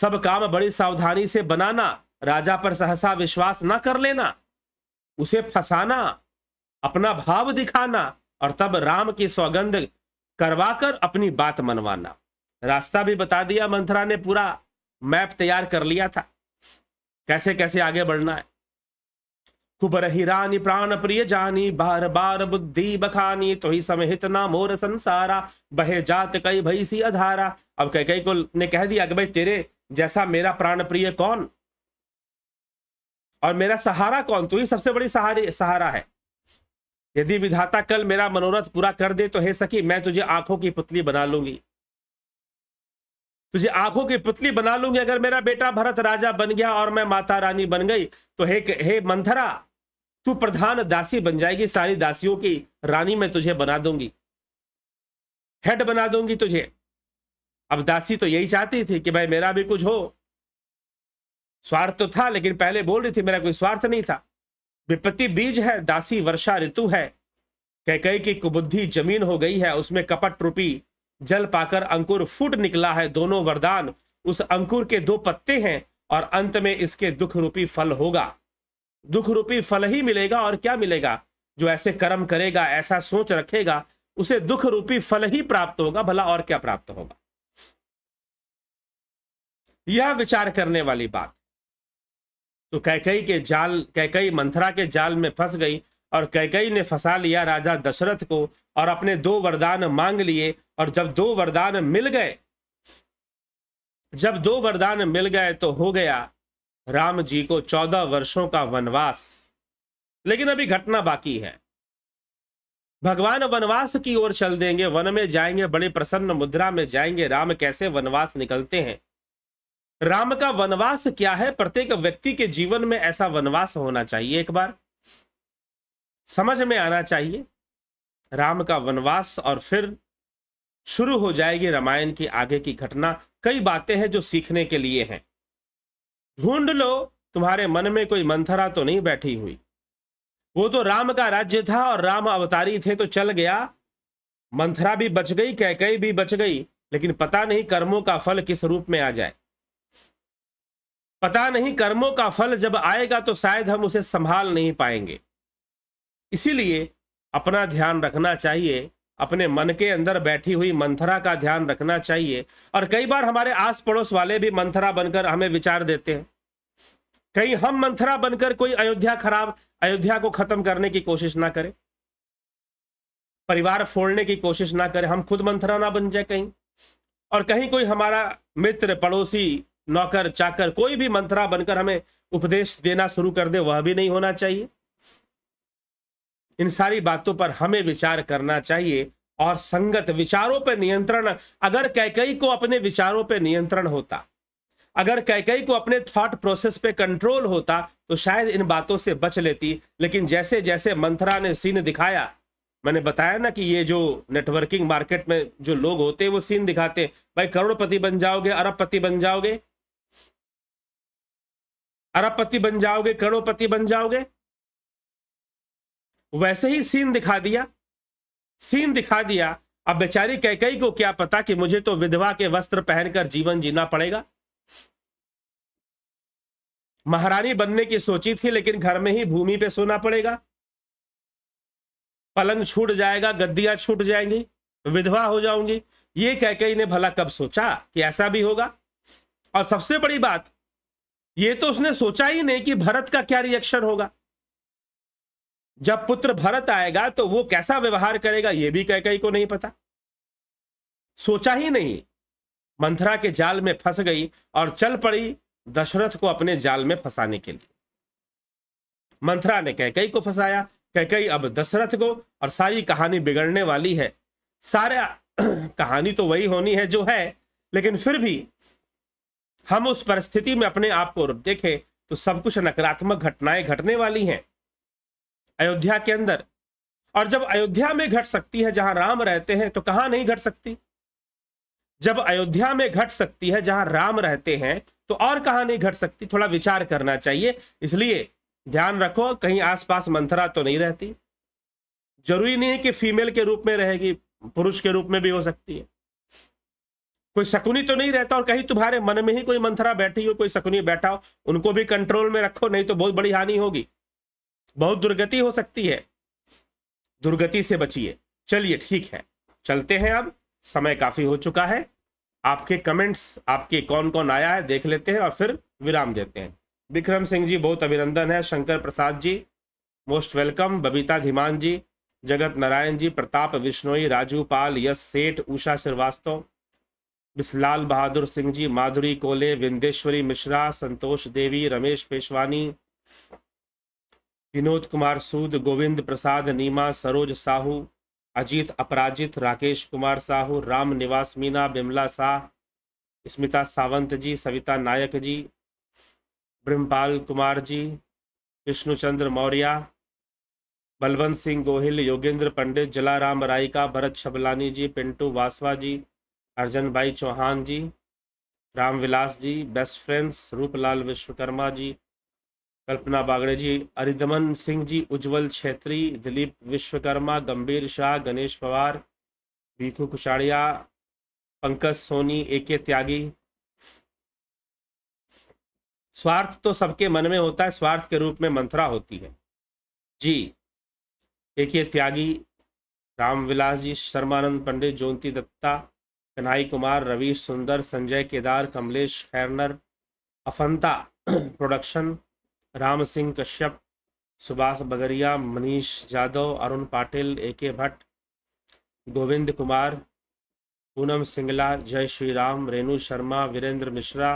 सब काम बड़ी सावधानी से बनाना राजा पर सहसा विश्वास न कर लेना उसे फंसाना अपना भाव दिखाना और तब राम की सौगंध करवाकर अपनी बात मनवाना रास्ता भी बता दिया मंथरा ने पूरा मैप तैयार कर लिया था कैसे कैसे आगे बढ़ना है कुबर रानी प्राण प्रिय जानी बार बार बुद्धि बखानी तो ही समहित ना मोर संसारा बहे जात कई भई सी अधारा अब कह कई को ने कह दिया कि भाई तेरे जैसा मेरा प्राण प्रिय कौन और मेरा सहारा कौन तू ही सबसे बड़ी सहारे सहारा है यदि विधाता कल मेरा मनोरथ पूरा कर दे तो हे सकी मैं तुझे आंखों की पुतली बना लूंगी तुझे आंखों की पुतली बना लूंगी अगर मेरा बेटा भरत राजा बन गया और मैं माता रानी बन गई तो हे हे मंथरा तू प्रधान दासी बन जाएगी सारी दासियों की रानी मैं तुझे बना दूंगी हेड बना दूंगी तुझे अब दासी तो यही चाहती थी कि भाई मेरा भी कुछ हो स्वार्थ तो था लेकिन पहले बोल रही थी मेरा कोई स्वार्थ नहीं था विपत्ति बीज है दासी वर्षा ऋतु है कह कह की कुबुद्धि जमीन हो गई है उसमें कपट रूपी जल पाकर अंकुर फूट निकला है दोनों वरदान उस अंकुर के दो पत्ते हैं और अंत में इसके दुख रूपी फल होगा दुख रूपी फल ही मिलेगा और क्या मिलेगा जो ऐसे कर्म करेगा ऐसा सोच रखेगा उसे दुख रूपी फल ही प्राप्त होगा भला और क्या प्राप्त होगा यह विचार करने वाली बात तो कैकई के जाल कैकई मंथरा के जाल में फंस गई और कैकई ने फंसा लिया राजा दशरथ को और अपने दो वरदान मांग लिए और जब दो वरदान मिल गए जब दो वरदान मिल गए तो हो गया राम जी को चौदह वर्षों का वनवास लेकिन अभी घटना बाकी है भगवान वनवास की ओर चल देंगे वन में जाएंगे बड़े प्रसन्न मुद्रा में जाएंगे राम कैसे वनवास निकलते हैं राम का वनवास क्या है प्रत्येक व्यक्ति के जीवन में ऐसा वनवास होना चाहिए एक बार समझ में आना चाहिए राम का वनवास और फिर शुरू हो जाएगी रामायण की आगे की घटना कई बातें हैं जो सीखने के लिए हैं ढूंढ लो तुम्हारे मन में कोई मंथरा तो नहीं बैठी हुई वो तो राम का राज्य था और राम अवतारी थे तो चल गया मंथरा भी बच गई कैकई भी बच गई लेकिन पता नहीं कर्मों का फल किस रूप में आ जाए पता नहीं कर्मों का फल जब आएगा तो शायद हम उसे संभाल नहीं पाएंगे इसीलिए अपना ध्यान रखना चाहिए अपने मन के अंदर बैठी हुई मंथरा का ध्यान रखना चाहिए और कई बार हमारे आस पड़ोस वाले भी मंथरा बनकर हमें विचार देते हैं कहीं हम मंथरा बनकर कोई अयोध्या खराब अयोध्या को खत्म करने की कोशिश ना करें परिवार फोड़ने की कोशिश ना करें हम खुद मंथरा ना बन जाए कहीं और कहीं कोई हमारा मित्र पड़ोसी नौकर चाकर कोई भी मंथरा बनकर हमें उपदेश देना शुरू कर दे वह भी नहीं होना चाहिए इन सारी बातों पर हमें विचार करना चाहिए और संगत विचारों पर नियंत्रण अगर कैकई को अपने विचारों पर नियंत्रण होता अगर कैकई को अपने थॉट प्रोसेस पे कंट्रोल होता तो शायद इन बातों से बच लेती लेकिन जैसे जैसे मंथरा ने सीन दिखाया मैंने बताया ना कि ये जो नेटवर्किंग मार्केट में जो लोग होते हैं वो सीन दिखाते हैं भाई करोड़पति बन जाओगे अरबपति बन जाओगे अरबपति बन जाओगे करोड़पति बन जाओगे वैसे ही सीन दिखा दिया सीन दिखा दिया अब बेचारी कैकई को क्या पता कि मुझे तो विधवा के वस्त्र पहनकर जीवन जीना पड़ेगा महारानी बनने की सोची थी लेकिन घर में ही भूमि पे सोना पड़ेगा पलंग छूट जाएगा गद्दियां छूट जाएंगी विधवा हो जाऊंगी ये कैकई ने भला कब सोचा कि ऐसा भी होगा और सबसे बड़ी बात ये तो उसने सोचा ही नहीं कि भरत का क्या रिएक्शन होगा जब पुत्र भरत आएगा तो वो कैसा व्यवहार करेगा ये भी कैकई को नहीं पता सोचा ही नहीं मंथरा के जाल में फंस गई और चल पड़ी दशरथ को अपने जाल में फंसाने के लिए मंथरा ने कैकई को फंसाया कैकई अब दशरथ को और सारी कहानी बिगड़ने वाली है सारा कहानी तो वही होनी है जो है लेकिन फिर भी हम उस परिस्थिति में अपने आप को देखें तो सब कुछ नकारात्मक घटनाएं घटने वाली हैं अयोध्या के अंदर और जब अयोध्या में घट सकती है जहां राम रहते हैं तो कहां नहीं घट सकती जब अयोध्या में घट सकती है जहां राम रहते हैं तो और कहां नहीं घट सकती थोड़ा विचार करना चाहिए इसलिए ध्यान रखो कहीं आसपास मंथरा तो नहीं रहती जरूरी नहीं है कि फीमेल के रूप में रहेगी पुरुष के रूप में भी हो सकती है कोई शकुनी तो नहीं रहता और कहीं तुम्हारे मन में ही कोई मंथरा बैठी हो कोई शकुनी बैठा हो उनको भी कंट्रोल में रखो नहीं तो बहुत बड़ी हानि होगी बहुत दुर्गति हो सकती है दुर्गति से बचिए चलिए ठीक है चलते हैं अब समय काफी हो चुका है आपके कमेंट्स आपके कौन कौन आया है देख लेते हैं और फिर विराम देते हैं विक्रम सिंह जी बहुत अभिनंदन है शंकर प्रसाद जी मोस्ट वेलकम बबीता धीमान जी जगत नारायण जी प्रताप विश्नोई राजू पाल यश सेठ उषा श्रीवास्तव बिस्लाल बहादुर सिंह जी माधुरी कोले विंदेश्वरी मिश्रा संतोष देवी रमेश पेशवानी विनोद कुमार सूद गोविंद प्रसाद नीमा सरोज साहू अजीत अपराजित राकेश कुमार साहू राम निवास मीना बिमला शाह स्मिता सावंत जी सविता नायक जी ब्रह्मपाल कुमार जी विष्णुचंद्र मौर्य बलवंत सिंह गोहिल योगेंद्र पंडित जलाराम रायका भरत छबलानी जी पिंटू वासवा जी अर्जन भाई चौहान जी रामविलास जी बेस्ट फ्रेंड्स रूपलाल विश्वकर्मा जी कल्पना बागड़े जी अरिदमन सिंह जी उज्जवल छेत्री दिलीप विश्वकर्मा गंभीर शाह गणेश पवार भीखू कुशाड़िया पंकज सोनी ए के त्यागी स्वार्थ तो सबके मन में होता है स्वार्थ के रूप में मंथरा होती है जी एक के त्यागी रामविलास जी शर्मानंद पंडित ज्योति Dutta Kanhai Kumar Ravish Sundar Sanjay Kedar Kamlesh Khairnar Afanta production Ram Singh Kashyap Subhash Bagaria Manish Yadav Arun Patil A K Bhatt Govind Kumar Poonam Singla जय श्री राम रेणु शर्मा वीरेंद्र मिश्रा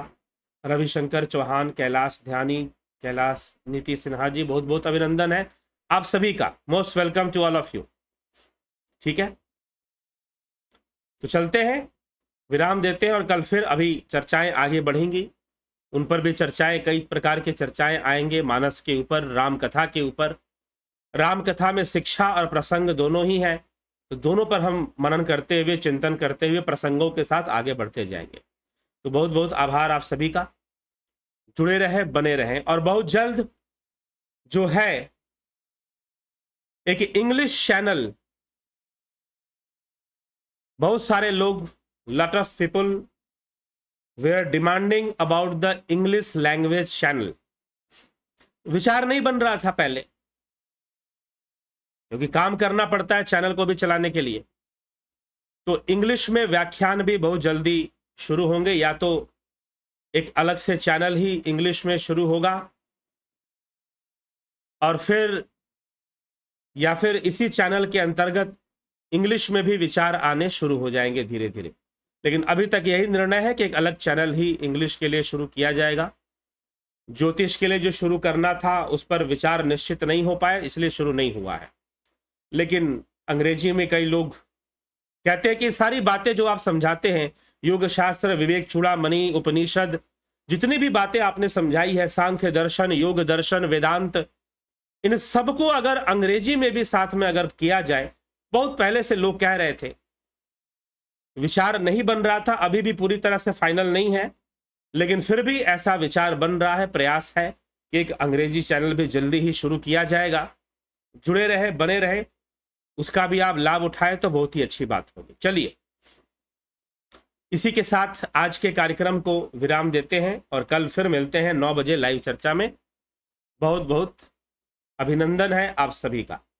रविशंकर चौहान कैलाश ध्यानी कैलाश नीति सिन्हा जी बहुत बहुत अभिनंदन है आप सभी का most welcome to all of you ठीक है तो चलते हैं विराम देते हैं और कल फिर अभी चर्चाएं आगे बढ़ेंगी उन पर भी चर्चाएं कई प्रकार के चर्चाएं आएंगे मानस के ऊपर राम कथा के ऊपर राम कथा में शिक्षा और प्रसंग दोनों ही हैं तो दोनों पर हम मनन करते हुए चिंतन करते हुए प्रसंगों के साथ आगे बढ़ते जाएंगे तो बहुत बहुत आभार आप सभी का जुड़े रहें बने रहें और बहुत जल्द जो है एक इंग्लिश चैनल बहुत सारे लोग lot of people we are demanding about the English language channel विचार नहीं बन रहा था पहले क्योंकि काम करना पड़ता है चैनल को भी चलाने के लिए तो इंग्लिश में व्याख्यान भी बहुत जल्दी शुरू होंगे या तो एक अलग से चैनल ही इंग्लिश में शुरू होगा और फिर या फिर इसी चैनल के अंतर्गत इंग्लिश में भी विचार आने शुरू हो जाएंगे धीरे धीरे लेकिन अभी तक यही निर्णय है कि एक अलग चैनल ही इंग्लिश के लिए शुरू किया जाएगा ज्योतिष के लिए जो शुरू करना था उस पर विचार निश्चित नहीं हो पाया इसलिए शुरू नहीं हुआ है लेकिन अंग्रेजी में कई लोग कहते हैं कि सारी बातें जो आप समझाते हैं योग शास्त्र विवेक चूड़ा मणि उपनिषद जितनी भी बातें आपने समझाई है सांख्य दर्शन योग दर्शन वेदांत इन सबको अगर अंग्रेजी में भी साथ में अगर किया जाए बहुत पहले से लोग कह रहे थे विचार नहीं बन रहा था अभी भी पूरी तरह से फाइनल नहीं है लेकिन फिर भी ऐसा विचार बन रहा है प्रयास है कि एक अंग्रेजी चैनल भी जल्दी ही शुरू किया जाएगा जुड़े रहे बने रहे उसका भी आप लाभ उठाए तो बहुत ही अच्छी बात होगी चलिए इसी के साथ आज के कार्यक्रम को विराम देते हैं और कल फिर मिलते हैं नौ बजे लाइव चर्चा में बहुत बहुत अभिनंदन है आप सभी का